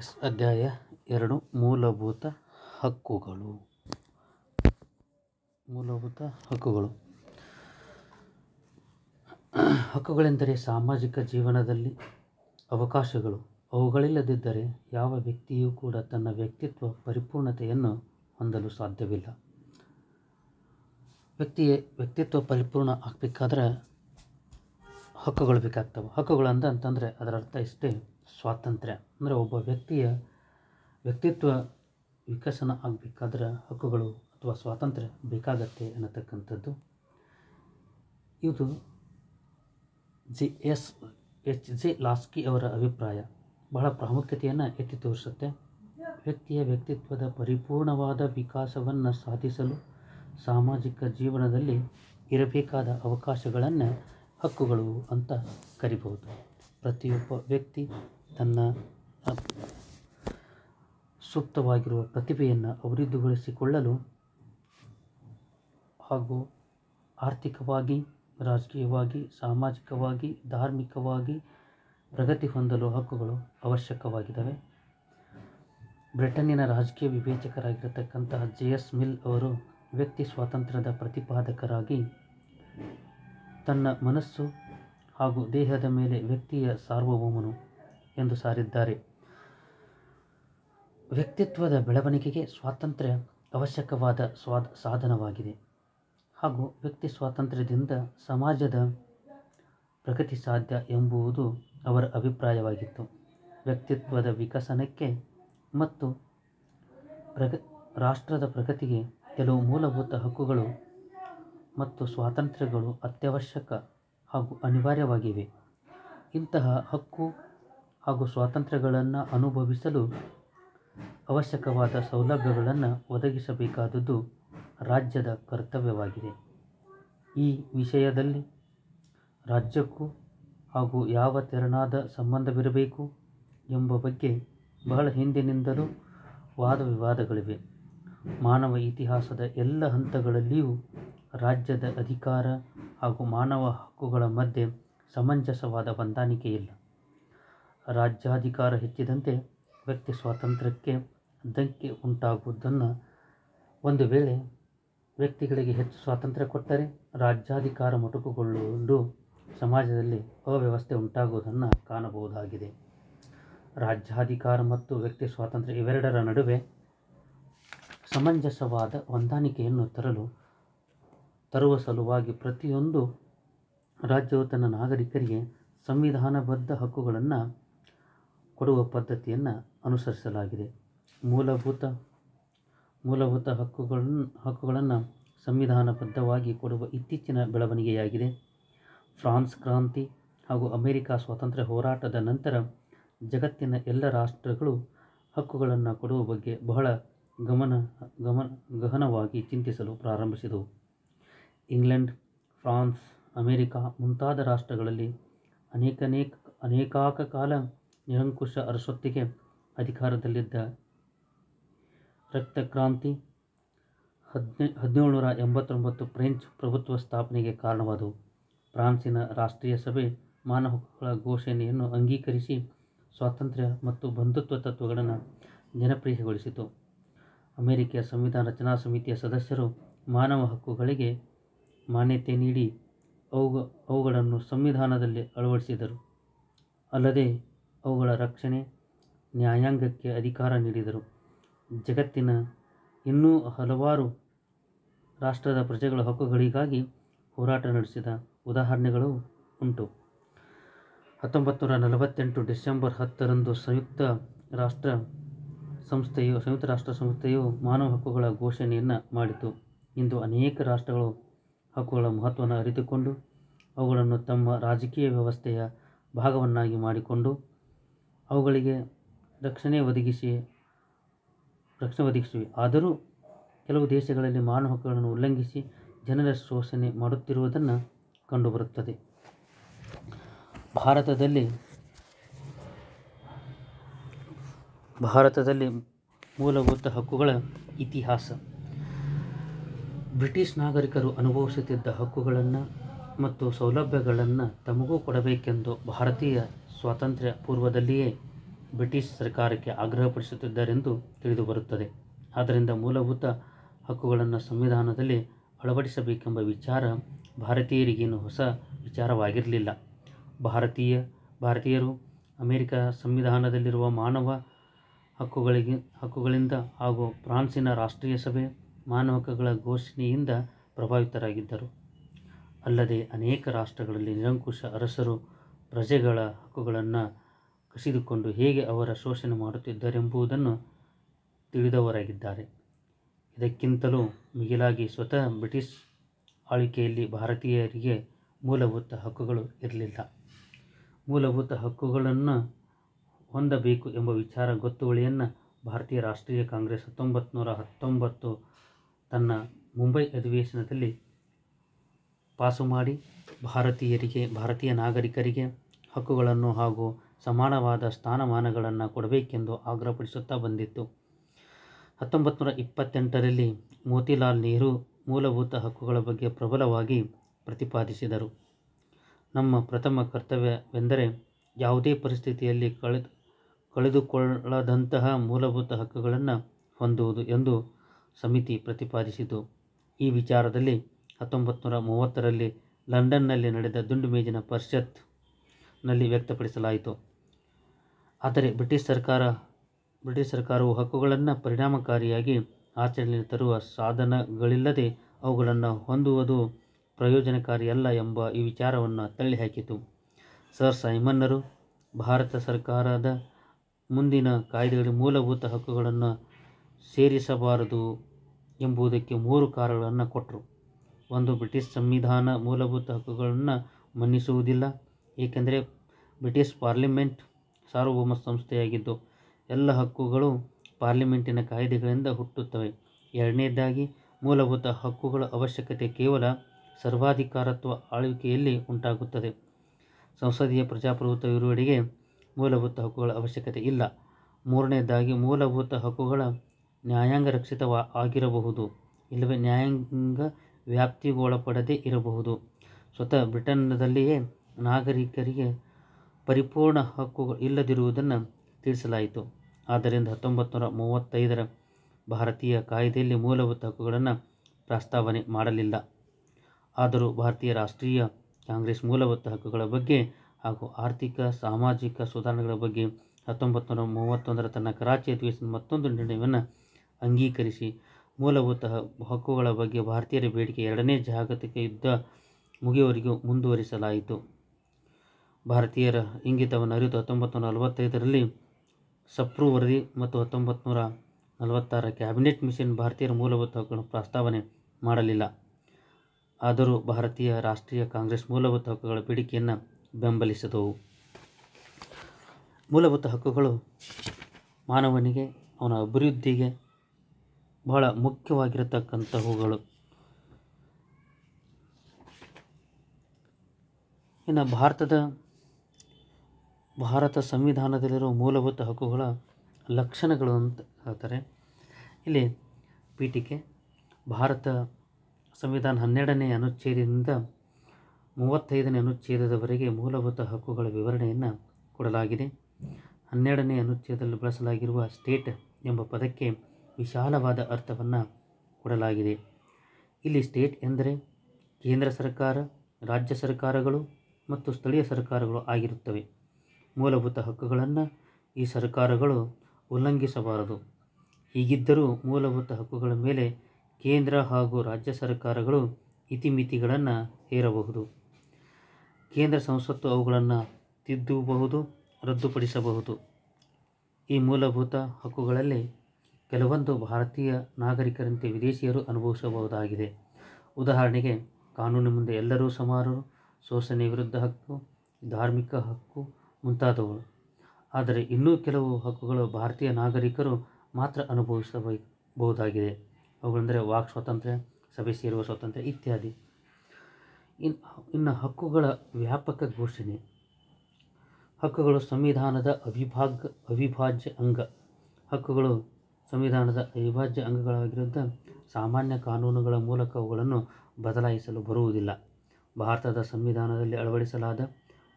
S ಅಧ್ಯಾಯ ಎರಡು ಮೂಲಭೂತ ಹಕ್ಕುಗಳು ಮೂಲಭೂತ ಹಕ್ಕುಗಳು ಹಕ್ಕುಗಳೆಂದರೆ ಸಾಮಾಜಿಕ ಜೀವನದಲ್ಲಿ ಅವಕಾಶಗಳು ಅವುಗಳಿಲ್ಲದಿದ್ದರೆ ಯಾವ ವ್ಯಕ್ತಿಯೂ ಕೂಡ ತನ್ನ ವ್ಯಕ್ತಿತ್ವ ಪರಿಪೂರ್ಣತೆಯನ್ನು ಹೊಂದಲು ಸಾಧ್ಯವಿಲ್ಲ ವ್ಯಕ್ತಿಯ ವ್ಯಕ್ತಿತ್ವ ಪರಿಪೂರ್ಣ ಆಗಬೇಕಾದ್ರೆ ಹಕ್ಕುಗಳು ಬೇಕಾಗ್ತವೆ ಹಕ್ಕುಗಳು ಅಂತಂದರೆ ಅದರ ಅರ್ಥ ಇಷ್ಟೇ ಸ್ವಾತಂತ್ರ್ಯ ಅಂದರೆ ಒಬ್ಬ ವ್ಯಕ್ತಿಯ ವ್ಯಕ್ತಿತ್ವ ವಿಕಸನ ಆಗಬೇಕಾದ್ರೆ ಹಕ್ಕುಗಳು ಅಥವಾ ಸ್ವಾತಂತ್ರ್ಯ ಬೇಕಾಗತ್ತೆ ಅನ್ನತಕ್ಕಂಥದ್ದು ಇದು G S H G Laski ಅವರ ಅಭಿಪ್ರಾಯ ಬಹಳ ಪ್ರಾಮುಖ್ಯತೆಯನ್ನು ಎತ್ತಿ ತೋರಿಸುತ್ತೆ ವ್ಯಕ್ತಿಯ ವ್ಯಕ್ತಿತ್ವದ ಪರಿಪೂರ್ಣವಾದ ವಿಕಾಸವನ್ನು ಸಾಧಿಸಲು ಸಾಮಾಜಿಕ ಜೀವನದಲ್ಲಿ ಇರಬೇಕಾದ ಅವಕಾಶಗಳನ್ನು ಹಕ್ಕುಗಳು ಅಂತ ಕರಿಬಹುದು ಪ್ರತಿಯೊಬ್ಬ ವ್ಯಕ್ತಿ ತನ್ನ ಸೂಕ್ತವಾಗಿರುವ ಪ್ರತಿಭೆಯನ್ನು ಅಭಿವೃದ್ಧಿಗೊಳಿಸಿಕೊಳ್ಳಲು ಹಾಗೂ ಆರ್ಥಿಕವಾಗಿ ರಾಜಕೀಯವಾಗಿ ಸಾಮಾಜಿಕವಾಗಿ ಧಾರ್ಮಿಕವಾಗಿ ಪ್ರಗತಿ ಹೊಂದಲು ಹಕ್ಕುಗಳು ಅವಶ್ಯಕವಾಗಿದ್ದಾವೆ ಬ್ರಿಟನ್ನಿನ ರಾಜಕೀಯ ವಿವೇಚಕರಾಗಿರತಕ್ಕಂತಹ ಜೆ ಎಸ್ ಮಿಲ್ ಅವರು ವ್ಯಕ್ತಿ ಸ್ವಾತಂತ್ರ್ಯದ ಪ್ರತಿಪಾದಕರಾಗಿ ತನ್ನ ಮನಸ್ಸು ಹಾಗೂ ದೇಹದ ಮೇಲೆ ವ್ಯಕ್ತಿಯ ಸಾರ್ವಭೌಮನು ಎಂದು ಸಾರಿದ್ದಾರೆ ವ್ಯಕ್ತಿತ್ವದ ಬೆಳವಣಿಗೆಗೆ ಸ್ವಾತಂತ್ರ್ಯ ಅವಶ್ಯಕವಾದ ಸ್ವಾ ಸಾಧನವಾಗಿದೆ ಹಾಗೂ ವ್ಯಕ್ತಿ ಸ್ವಾತಂತ್ರ್ಯದಿಂದ ಸಮಾಜದ ಪ್ರಗತಿ ಸಾಧ್ಯ ಎಂಬುವುದು ಅವರ ಅಭಿಪ್ರಾಯವಾಗಿತ್ತು ವ್ಯಕ್ತಿತ್ವದ ವಿಕಸನಕ್ಕೆ ಮತ್ತು ಪ್ರಗ ರಾಷ್ಟ್ರದ ಪ್ರಗತಿಗೆ ಕೆಲವು ಮೂಲಭೂತ ಹಕ್ಕುಗಳು ಮತ್ತು ಸ್ವಾತಂತ್ರ್ಯಗಳು ಅತ್ಯವಶ್ಯಕ ಹಾಗೂ ಅನಿವಾರ್ಯವಾಗಿವೆ ಇಂತಹ ಹಕ್ಕು ಹಾಗೂ ಸ್ವಾತಂತ್ರ್ಯಗಳನ್ನು ಅನುಭವಿಸಲು ಅವಶ್ಯಕವಾದ ಸೌಲಭ್ಯಗಳನ್ನು ಒದಗಿಸಬೇಕಾದದ್ದು ರಾಜ್ಯದ ಕರ್ತವ್ಯವಾಗಿದೆ ಈ ವಿಷಯದಲ್ಲಿ ರಾಜ್ಯಕ್ಕೂ ಹಾಗೂ ಯಾವ ತೆರನಾದ ಸಂಬಂಧವಿರಬೇಕು ಎಂಬ ಬಗ್ಗೆ ಬಹಳ ಹಿಂದಿನಿಂದಲೂ ವಾದ ವಿವಾದಗಳಿವೆ ಮಾನವ ಇತಿಹಾಸದ ಎಲ್ಲ ಹಂತಗಳಲ್ಲಿಯೂ ರಾಜ್ಯದ ಅಧಿಕಾರ ಹಾಗೂ ಮಾನವ ಹಕ್ಕುಗಳ ಮಧ್ಯೆ ಸಮಂಜಸವಾದ ಹೊಂದಾಣಿಕೆಯಿಲ್ಲ ರಾಜ್ಯಾಧಿಕಾರ ಹೆಚ್ಚಿದಂತೆ ವ್ಯಕ್ತಿ ಸ್ವಾತಂತ್ರ್ಯಕ್ಕೆ ಧಕ್ಕೆ ಉಂಟಾಗುವುದನ್ನು ಒಂದು ವೇಳೆ ವ್ಯಕ್ತಿಗಳಿಗೆ ಹೆಚ್ಚು ಸ್ವಾತಂತ್ರ್ಯ ಕೊಟ್ಟರೆ ರಾಜ್ಯಾಧಿಕಾರ ಮೊಟಕುಗೊಳ್ಳುವುದು ಸಮಾಜದಲ್ಲಿ ಅವ್ಯವಸ್ಥೆ ಉಂಟಾಗುವುದನ್ನು ಕಾಣಬಹುದಾಗಿದೆ ರಾಜ್ಯಾಧಿಕಾರ ಮತ್ತು ವ್ಯಕ್ತಿ ಸ್ವಾತಂತ್ರ್ಯ ಇವೆರಡರ ನಡುವೆ ಸಮಂಜಸವಾದ ಹೊಂದಾಣಿಕೆಯನ್ನು ತರಲು ತರುವ ಸಲುವಾಗಿ ಪ್ರತಿಯೊಂದು ರಾಜ್ಯವು ತನ್ನ ನಾಗರಿಕರಿಗೆ ಸಂವಿಧಾನಬದ್ಧ ಹಕ್ಕುಗಳನ್ನು ಕೊಡುವ ಪದ್ಧತಿಯನ್ನು ಅನುಸರಿಸಲಾಗಿದೆ ಮೂಲಭೂತ ಮೂಲಭೂತ ಹಕ್ಕುಗಳನ್ನು ಹಕ್ಕುಗಳನ್ನು ಸಂವಿಧಾನಬದ್ಧವಾಗಿ ಕೊಡುವ ಇತ್ತೀಚಿನ ಬೆಳವಣಿಗೆಯಾಗಿದೆ ಫ್ರಾನ್ಸ್ ಕ್ರಾಂತಿ ಹಾಗೂ ಅಮೆರಿಕ ಸ್ವಾತಂತ್ರ್ಯ ಹೋರಾಟದ ನಂತರ ಜಗತ್ತಿನ ಎಲ್ಲ ರಾಷ್ಟ್ರಗಳು ಹಕ್ಕುಗಳನ್ನು ಕೊಡುವ ಬಗ್ಗೆ ಬಹಳ ಗಮನ ಗಮನ ಗಹನವಾಗಿ ಚಿಂತಿಸಲು ಪ್ರಾರಂಭಿಸಿದವು ಇಂಗ್ಲೆಂಡ್ ಫ್ರಾನ್ಸ್ ಅಮೇರಿಕಾ ಮುಂತಾದ ರಾಷ್ಟ್ರಗಳಲ್ಲಿ ಅನೇಕನೇಕ ಅನೇಕಾಕ ಕಾಲ ನಿರಂಕುಶ ಅರಸೊತ್ತಿಗೆ ಅಧಿಕಾರದಲ್ಲಿದ್ದ ರಕ್ತಕ್ರಾಂತಿ ಹದಿನೇ ಹದಿನೇಳುನೂರ ಎಂಬತ್ತೊಂಬತ್ತು ಫ್ರೆಂಚ್ ಪ್ರಭುತ್ವ ಸ್ಥಾಪನೆಗೆ ಕಾರಣವಾದವು ಫ್ರಾನ್ಸಿನ ರಾಷ್ಟ್ರೀಯ ಸಭೆ ಮಾನವ ಹಕ್ಕುಗಳ ಘೋಷಣೆಯನ್ನು ಅಂಗೀಕರಿಸಿ ಸ್ವಾತಂತ್ರ್ಯ ಮತ್ತು ಬಂಧುತ್ವ ತತ್ವಗಳನ್ನು ಜನಪ್ರಿಯಗೊಳಿಸಿತು ಅಮೆರಿಕ ಸಂವಿಧಾನ ರಚನಾ ಸಮಿತಿಯ ಸದಸ್ಯರು ಮಾನವ ಹಕ್ಕುಗಳಿಗೆ ಮಾನ್ಯತೆ ನೀಡಿ ಅವು ಅವುಗಳನ್ನು ಸಂವಿಧಾನದಲ್ಲಿ ಅಳವಡಿಸಿದರು ಅಲ್ಲದೆ ಅವುಗಳ ರಕ್ಷಣೆ ನ್ಯಾಯಾಂಗಕ್ಕೆ ಅಧಿಕಾರ ನೀಡಿದರು ಜಗತ್ತಿನ ಇನ್ನೂ ಹಲವಾರು ರಾಷ್ಟ್ರದ ಪ್ರಜೆಗಳ ಹಕ್ಕುಗಳಿಗಾಗಿ ಹೋರಾಟ ನಡೆಸಿದ ಉದಾಹರಣೆಗಳು ಉಂಟು ಹತ್ತೊಂಬತ್ತು ನೂರ ನಲವತ್ತೆಂಟು ಡಿಸೆಂಬರ್ ಹತ್ತರಂದು ಸಂಯುಕ್ತ ರಾಷ್ಟ್ರ ಸಂಸ್ಥೆಯು ಸಂಯುಕ್ತ ರಾಷ್ಟ್ರ ಸಂಸ್ಥೆಯು ಮಾನವ ಹಕ್ಕುಗಳ ಘೋಷಣೆಯನ್ನು ಮಾಡಿತು ಇಂದು ಅನೇಕ ರಾಷ್ಟ್ರಗಳು ಹಕ್ಕುಗಳ ಮಹತ್ವವನ್ನು ಅರಿತುಕೊಂಡು ಅವುಗಳನ್ನು ತಮ್ಮ ರಾಜಕೀಯ ವ್ಯವಸ್ಥೆಯ ಭಾಗವನ್ನಾಗಿ ಮಾಡಿಕೊಂಡು ಅವುಗಳಿಗೆ ರಕ್ಷಣೆ ಒದಗಿಸಿ ರಕ್ಷಣೆ ಒದಗಿಸಿವೆ ಆದರೂ ಕೆಲವು ದೇಶಗಳಲ್ಲಿ ಮಾನವ ಹಕ್ಕುಗಳನ್ನು ಉಲ್ಲಂಘಿಸಿ ಜನರ ಶೋಷಣೆ ಮಾಡುತ್ತಿರುವುದನ್ನು ಕಂಡುಬರುತ್ತದೆ ಭಾರತದಲ್ಲಿ ಭಾರತದಲ್ಲಿ ಮೂಲಭೂತ ಹಕ್ಕುಗಳ ಇತಿಹಾಸ ಬ್ರಿಟಿಷ್ ನಾಗರಿಕರು ಅನುಭವಿಸುತ್ತಿದ್ದ ಹಕ್ಕುಗಳನ್ನು ಮತ್ತು ಸೌಲಭ್ಯಗಳನ್ನು ತಮಗೂ ಕೊಡಬೇಕೆಂದು ಭಾರತೀಯ ಸ್ವಾತಂತ್ರ್ಯ ಪೂರ್ವದಲ್ಲಿಯೇ ಬ್ರಿಟಿಷ್ ಸರ್ಕಾರಕ್ಕೆ ಆಗ್ರಹಪಡಿಸುತ್ತಿದ್ದರೆಂದು ತಿಳಿದುಬರುತ್ತದೆ ಆದ್ದರಿಂದ ಮೂಲಭೂತ ಹಕ್ಕುಗಳನ್ನು ಸಂವಿಧಾನದಲ್ಲಿ ಅಳವಡಿಸಬೇಕೆಂಬ ವಿಚಾರ ಭಾರತೀಯರಿಗೇನು ಹೊಸ ವಿಚಾರವಾಗಿರಲಿಲ್ಲ ಭಾರತೀಯ ಭಾರತೀಯರು ಅಮೆರಿಕ ಸಂವಿಧಾನದಲ್ಲಿರುವ ಮಾನವ ಹಕ್ಕುಗಳಿಗೆ ಹಕ್ಕುಗಳಿಂದ ಹಾಗೂ ಫ್ರಾನ್ಸಿನ ರಾಷ್ಟ್ರೀಯ ಸಭೆ ಮಾನವ ಹಕ್ಕುಗಳ ಘೋಷಣೆಯಿಂದ ಪ್ರಭಾವಿತರಾಗಿದ್ದರು ಅಲ್ಲದೆ ಅನೇಕ ರಾಷ್ಟ್ರಗಳಲ್ಲಿ ನಿರಂಕುಶ ಅರಸರು ಪ್ರಜೆಗಳ ಹಕ್ಕುಗಳನ್ನು ಕಸಿದುಕೊಂಡು ಹೇಗೆ ಅವರ ಶೋಷಣೆ ಮಾಡುತ್ತಿದ್ದಾರೆಂಬುದನ್ನು ತಿಳಿದವರಾಗಿದ್ದಾರೆ ಇದಕ್ಕಿಂತಲೂ ಮಿಗಿಲಾಗಿ ಸ್ವತಃ ಬ್ರಿಟಿಷ್ ಆಳ್ವಿಕೆಯಲ್ಲಿ ಭಾರತೀಯರಿಗೆ ಮೂಲಭೂತ ಹಕ್ಕುಗಳು ಇರಲಿಲ್ಲ ಮೂಲಭೂತ ಹಕ್ಕುಗಳನ್ನು ಹೊಂದಬೇಕು ಎಂಬ ವಿಚಾರ ಗೊತ್ತುವಳಿಯನ್ನು ಭಾರತೀಯ ರಾಷ್ಟ್ರೀಯ ಕಾಂಗ್ರೆಸ್ ಹತ್ತೊಂಬತ್ತು ನೂರ ಹತ್ತೊಂಬತ್ತು ತನ್ನ ಮುಂಬೈ ಅಧಿವೇಶನದಲ್ಲಿ ಪಾಸು ಮಾಡಿ ಭಾರತೀಯರಿಗೆ ಭಾರತೀಯ ನಾಗರಿಕರಿಗೆ ಹಕ್ಕುಗಳನ್ನು ಹಾಗೂ ಸಮಾನವಾದ ಸ್ಥಾನಮಾನಗಳನ್ನು ಕೊಡಬೇಕೆಂದು ಆಗ್ರಹಪಡಿಸುತ್ತಾ ಬಂದಿತ್ತು ಹತ್ತೊಂಬತ್ತು ನೂರ ಇಪ್ಪತ್ತೆಂಟರಲ್ಲಿ ಮೋತಿಲಾಲ್ ನೆಹರು ಮೂಲಭೂತ ಹಕ್ಕುಗಳ ಬಗ್ಗೆ ಪ್ರಬಲವಾಗಿ ಪ್ರತಿಪಾದಿಸಿದರು ನಮ್ಮ ಪ್ರಥಮ ಕರ್ತವ್ಯವೆಂದರೆ ಯಾವುದೇ ಪರಿಸ್ಥಿತಿಯಲ್ಲಿ ಕಳೆದು ಕಳೆದುಕೊಳ್ಳದಂತಹ ಮೂಲಭೂತ ಹಕ್ಕುಗಳನ್ನು ಹೊಂದುವುದು ಎಂದು ಸಮಿತಿ ಪ್ರತಿಪಾದಿಸಿತು ಈ ವಿಚಾರದಲ್ಲಿ ಹತ್ತೊಂಬತ್ತು ನೂರ ಮೂವತ್ತರಲ್ಲಿ ಲಂಡನ್ನಲ್ಲಿ ನಡೆದ ದುಂಡು ಮೇಜಿನ ಪರಿಷತ್ನಲ್ಲಿ ವ್ಯಕ್ತಪಡಿಸಲಾಯಿತು ಆದರೆ ಬ್ರಿಟಿಷ್ ಸರ್ಕಾರ ಬ್ರಿಟಿಷ್ ಸರ್ಕಾರವು ಹಕ್ಕುಗಳನ್ನು ಪರಿಣಾಮಕಾರಿಯಾಗಿ ಆಚರಣೆಯಲ್ಲಿ ತರುವ ಸಾಧನಗಳಿಲ್ಲದೆ ಅವುಗಳನ್ನು ಹೊಂದುವುದು ಪ್ರಯೋಜನಕಾರಿಯಲ್ಲ ಎಂಬ ಈ ವಿಚಾರವನ್ನು ತಳ್ಳಿಹಾಕಿತು ಸರ್ ಸೈಮನ್ನರು ಭಾರತ ಸರ್ಕಾರದ ಮುಂದಿನ ಕಾಯ್ದೆಗಳ ಮೂಲಭೂತ ಹಕ್ಕುಗಳನ್ನು ಸೇರಿಸಬಾರದು ಎಂಬುದಕ್ಕೆ ಮೂರು ಕಾರಣಗಳನ್ನು ಕೊಟ್ಟರು ಒಂದು ಬ್ರಿಟಿಷ್ ಸಂವಿಧಾನ ಮೂಲಭೂತ ಹಕ್ಕುಗಳನ್ನು ಮನ್ನಿಸುವುದಿಲ್ಲ ಏಕೆಂದರೆ ಬ್ರಿಟಿಷ್ ಪಾರ್ಲಿಮೆಂಟ್ ಸಾರ್ವಭೌಮ ಸಂಸ್ಥೆಯಾಗಿದ್ದು ಎಲ್ಲ ಹಕ್ಕುಗಳು ಪಾರ್ಲಿಮೆಂಟಿನ ಕಾಯ್ದೆಗಳಿಂದ ಹುಟ್ಟುತ್ತವೆ ಎರಡನೇದಾಗಿ ಮೂಲಭೂತ ಹಕ್ಕುಗಳ ಅವಶ್ಯಕತೆ ಕೇವಲ ಸರ್ವಾಧಿಕಾರತ್ವ ಆಳ್ವಿಕೆಯಲ್ಲಿ ಉಂಟಾಗುತ್ತದೆ ಸಂಸದೀಯ ಪ್ರಜಾಪ್ರಭುತ್ವ ಇರುವಡೆಗೆ ಮೂಲಭೂತ ಹಕ್ಕುಗಳ ಅವಶ್ಯಕತೆ ಇಲ್ಲ ಮೂರನೇದಾಗಿ ಮೂಲಭೂತ ಹಕ್ಕುಗಳ ನ್ಯಾಯಾಂಗ ರಕ್ಷಿತವ ಆಗಿರಬಹುದು ಇಲ್ಲವೇ ನ್ಯಾಯಾಂಗ ವ್ಯಾಪ್ತಿಗೊಳಪಡದೇ ಇರಬಹುದು. ಸ್ವತಃ ಬ್ರಿಟನ್ನದಲ್ಲಿಯೇ ನಾಗರಿಕರಿಗೆ ಪರಿಪೂರ್ಣ ಹಕ್ಕು ಇಲ್ಲದಿರುವುದನ್ನು ತಿಳಿಸಲಾಯಿತು. ಆದ್ದರಿಂದ ಹತ್ತೊಂಬತ್ತು ನೂರ ಮೂವತ್ತೈದರ ಭಾರತೀಯ ಕಾಯ್ದೆಯಲ್ಲಿ ಮೂಲಭೂತ ಹಕ್ಕುಗಳನ್ನು ಪ್ರಸ್ತಾವನೆ ಮಾಡಲಿಲ್ಲ. ಆದರೂ ಭಾರತೀಯ ರಾಷ್ಟ್ರೀಯ ಕಾಂಗ್ರೆಸ್ ಮೂಲಭೂತ ಹಕ್ಕುಗಳ ಬಗ್ಗೆ ಹಾಗೂ ಆರ್ಥಿಕ, ಸಾಮಾಜಿಕ ಸುಧಾರಣೆಗಳ ಬಗ್ಗೆ ಹತ್ತೊಂಬತ್ತು ನೂರ ಮೂವತ್ತೊಂದರ ತನ್ನ ಕರಾಚಿ ಅಧಿವೇಶನ ಮತ್ತೊಂದು ನಿರ್ಣಯವನ್ನು ಅಂಗೀಕರಿಸಿ ಮೂಲಭೂತ ಹಕ್ಕುಗಳ ಬಗ್ಗೆ ಭಾರತೀಯರ ಬೇಡಿಕೆ ಎರಡನೇ ಜಾಗತಿಕ ಯುದ್ಧ ಮುಗಿಯುವವರೆಗೂ ಮುಂದುವರಿಸಲಾಯಿತು ಭಾರತೀಯರ ಇಂಗಿತವನ್ನು ಅರಿತು ಹತ್ತೊಂಬತ್ತು ನೂರ ನಲವತ್ತೈದರಲ್ಲಿ ಸಪ್ರು ವರದಿ ಮತ್ತು ಹತ್ತೊಂಬತ್ತು ನೂರ ನಲವತ್ತಾರ ಕ್ಯಾಬಿನೆಟ್ ಮಿಷನ್ ಭಾರತೀಯರ ಮೂಲಭೂತ ಹಕ್ಕುಗಳನ್ನು ಪ್ರಸ್ತಾವನೆ ಮಾಡಲಿಲ್ಲ ಆದರೂ ಭಾರತೀಯ ರಾಷ್ಟ್ರೀಯ ಕಾಂಗ್ರೆಸ್ ಮೂಲಭೂತ ಹಕ್ಕುಗಳ ಬೇಡಿಕೆಯನ್ನು ಬೆಂಬಲಿಸಿದವು ಮೂಲಭೂತ ಹಕ್ಕುಗಳು ಮಾನವನಿಗೆ ಅವನ ಅಭಿವೃದ್ಧಿಗೆ ಬಹಳ ಮುಖ್ಯವಾಗಿರತಕ್ಕಂಥವುಗಳು ಇನ್ನು ಭಾರತದ ಭಾರತ ಸಂವಿಧಾನದಲ್ಲಿರುವ ಮೂಲಭೂತ ಹಕ್ಕುಗಳ ಲಕ್ಷಣಗಳು ಅಂತ ಹೇಳ್ತಾರೆ ಇಲ್ಲಿ ಪೀಠಿಕೆ ಭಾರತ ಸಂವಿಧಾನ ಹನ್ನೆರಡನೇ ಅನುಚ್ಛೇದದಿಂದ ಮೂವತ್ತೈದನೇ ಅನುಚ್ಛೇದದವರೆಗೆ ಮೂಲಭೂತ ಹಕ್ಕುಗಳ ವಿವರಣೆಯನ್ನು ಕೊಡಲಾಗಿದೆ ಹನ್ನೆರಡನೇ ಅನುಚ್ಛೇದದಲ್ಲಿ ಬಳಸಲಾಗಿರುವ ಸ್ಟೇಟ್ ಎಂಬ ಪದಕ್ಕೆ ವಿಶಾಲವಾದ ಅರ್ಥವನ್ನು ಕೊಡಲಾಗಿದೆ ಇಲ್ಲಿ ಸ್ಟೇಟ್ ಎಂದರೆ ಕೇಂದ್ರ ಸರ್ಕಾರ ರಾಜ್ಯ ಸರ್ಕಾರಗಳು ಮತ್ತು ಸ್ಥಳೀಯ ಸರ್ಕಾರಗಳು ಆಗಿರುತ್ತವೆ ಮೂಲಭೂತ ಹಕ್ಕುಗಳನ್ನು ಈ ಸರ್ಕಾರಗಳು ಉಲ್ಲಂಘಿಸಬಾರದು ಹೀಗಿದ್ದರೂ ಮೂಲಭೂತ ಹಕ್ಕುಗಳ ಮೇಲೆ ಕೇಂದ್ರ ಹಾಗೂ ರಾಜ್ಯ ಸರ್ಕಾರಗಳು ಇತಿಮಿತಿಗಳನ್ನು ಹೇರಬಹುದು ಕೇಂದ್ರ ಸಂಸತ್ತು ಅವುಗಳನ್ನು ತಿದ್ದಬಹುದು ರದ್ದುಪಡಿಸಬಹುದು ಈ ಮೂಲಭೂತ ಹಕ್ಕುಗಳಲ್ಲಿ ಕೆಲವೊಂದು ಭಾರತೀಯ ನಾಗರಿಕರಂತೆ ವಿದೇಶಿಯರು ಅನುಭವಿಸಬಹುದಾಗಿದೆ ಉದಾಹರಣೆಗೆ ಕಾನೂನು ಮುಂದೆ ಎಲ್ಲರೂ ಸಮಾರರು ಶೋಷಣೆ ವಿರುದ್ಧ ಹಕ್ಕು ಧಾರ್ಮಿಕ ಹಕ್ಕು ಮುಂತಾದವು ಆದರೆ ಇನ್ನೂ ಕೆಲವು ಹಕ್ಕುಗಳು ಭಾರತೀಯ ನಾಗರಿಕರು ಮಾತ್ರ ಅನುಭವಿಸಬಹುದಾಗಿದೆ ಅವುಗಳೆಂದರೆ ವಾಕ್ ಸ್ವಾತಂತ್ರ್ಯ ಸಭೆ ಸೇರುವ ಸ್ವಾತಂತ್ರ್ಯ ಇತ್ಯಾದಿ ಇನ್ ಇನ್ನು ಹಕ್ಕುಗಳ ವ್ಯಾಪಕ ಘೋಷಣೆ ಹಕ್ಕುಗಳು ಸಂವಿಧಾನದ ಅವಿಭಾಗ ಅವಿಭಾಜ್ಯ ಅಂಗ ಹಕ್ಕುಗಳು ಸಂವಿಧಾನದ ಅವಿಭಾಜ್ಯ ಅಂಗಗಳಾಗಿರುದ್ದ ಸಾಮಾನ್ಯ ಕಾನೂನುಗಳ ಮೂಲಕ ಅವುಗಳನ್ನು ಬದಲಾಯಿಸಲು ಬರುವುದಿಲ್ಲ ಭಾರತದ ಸಂವಿಧಾನದಲ್ಲಿ ಅಳವಡಿಸಲಾದ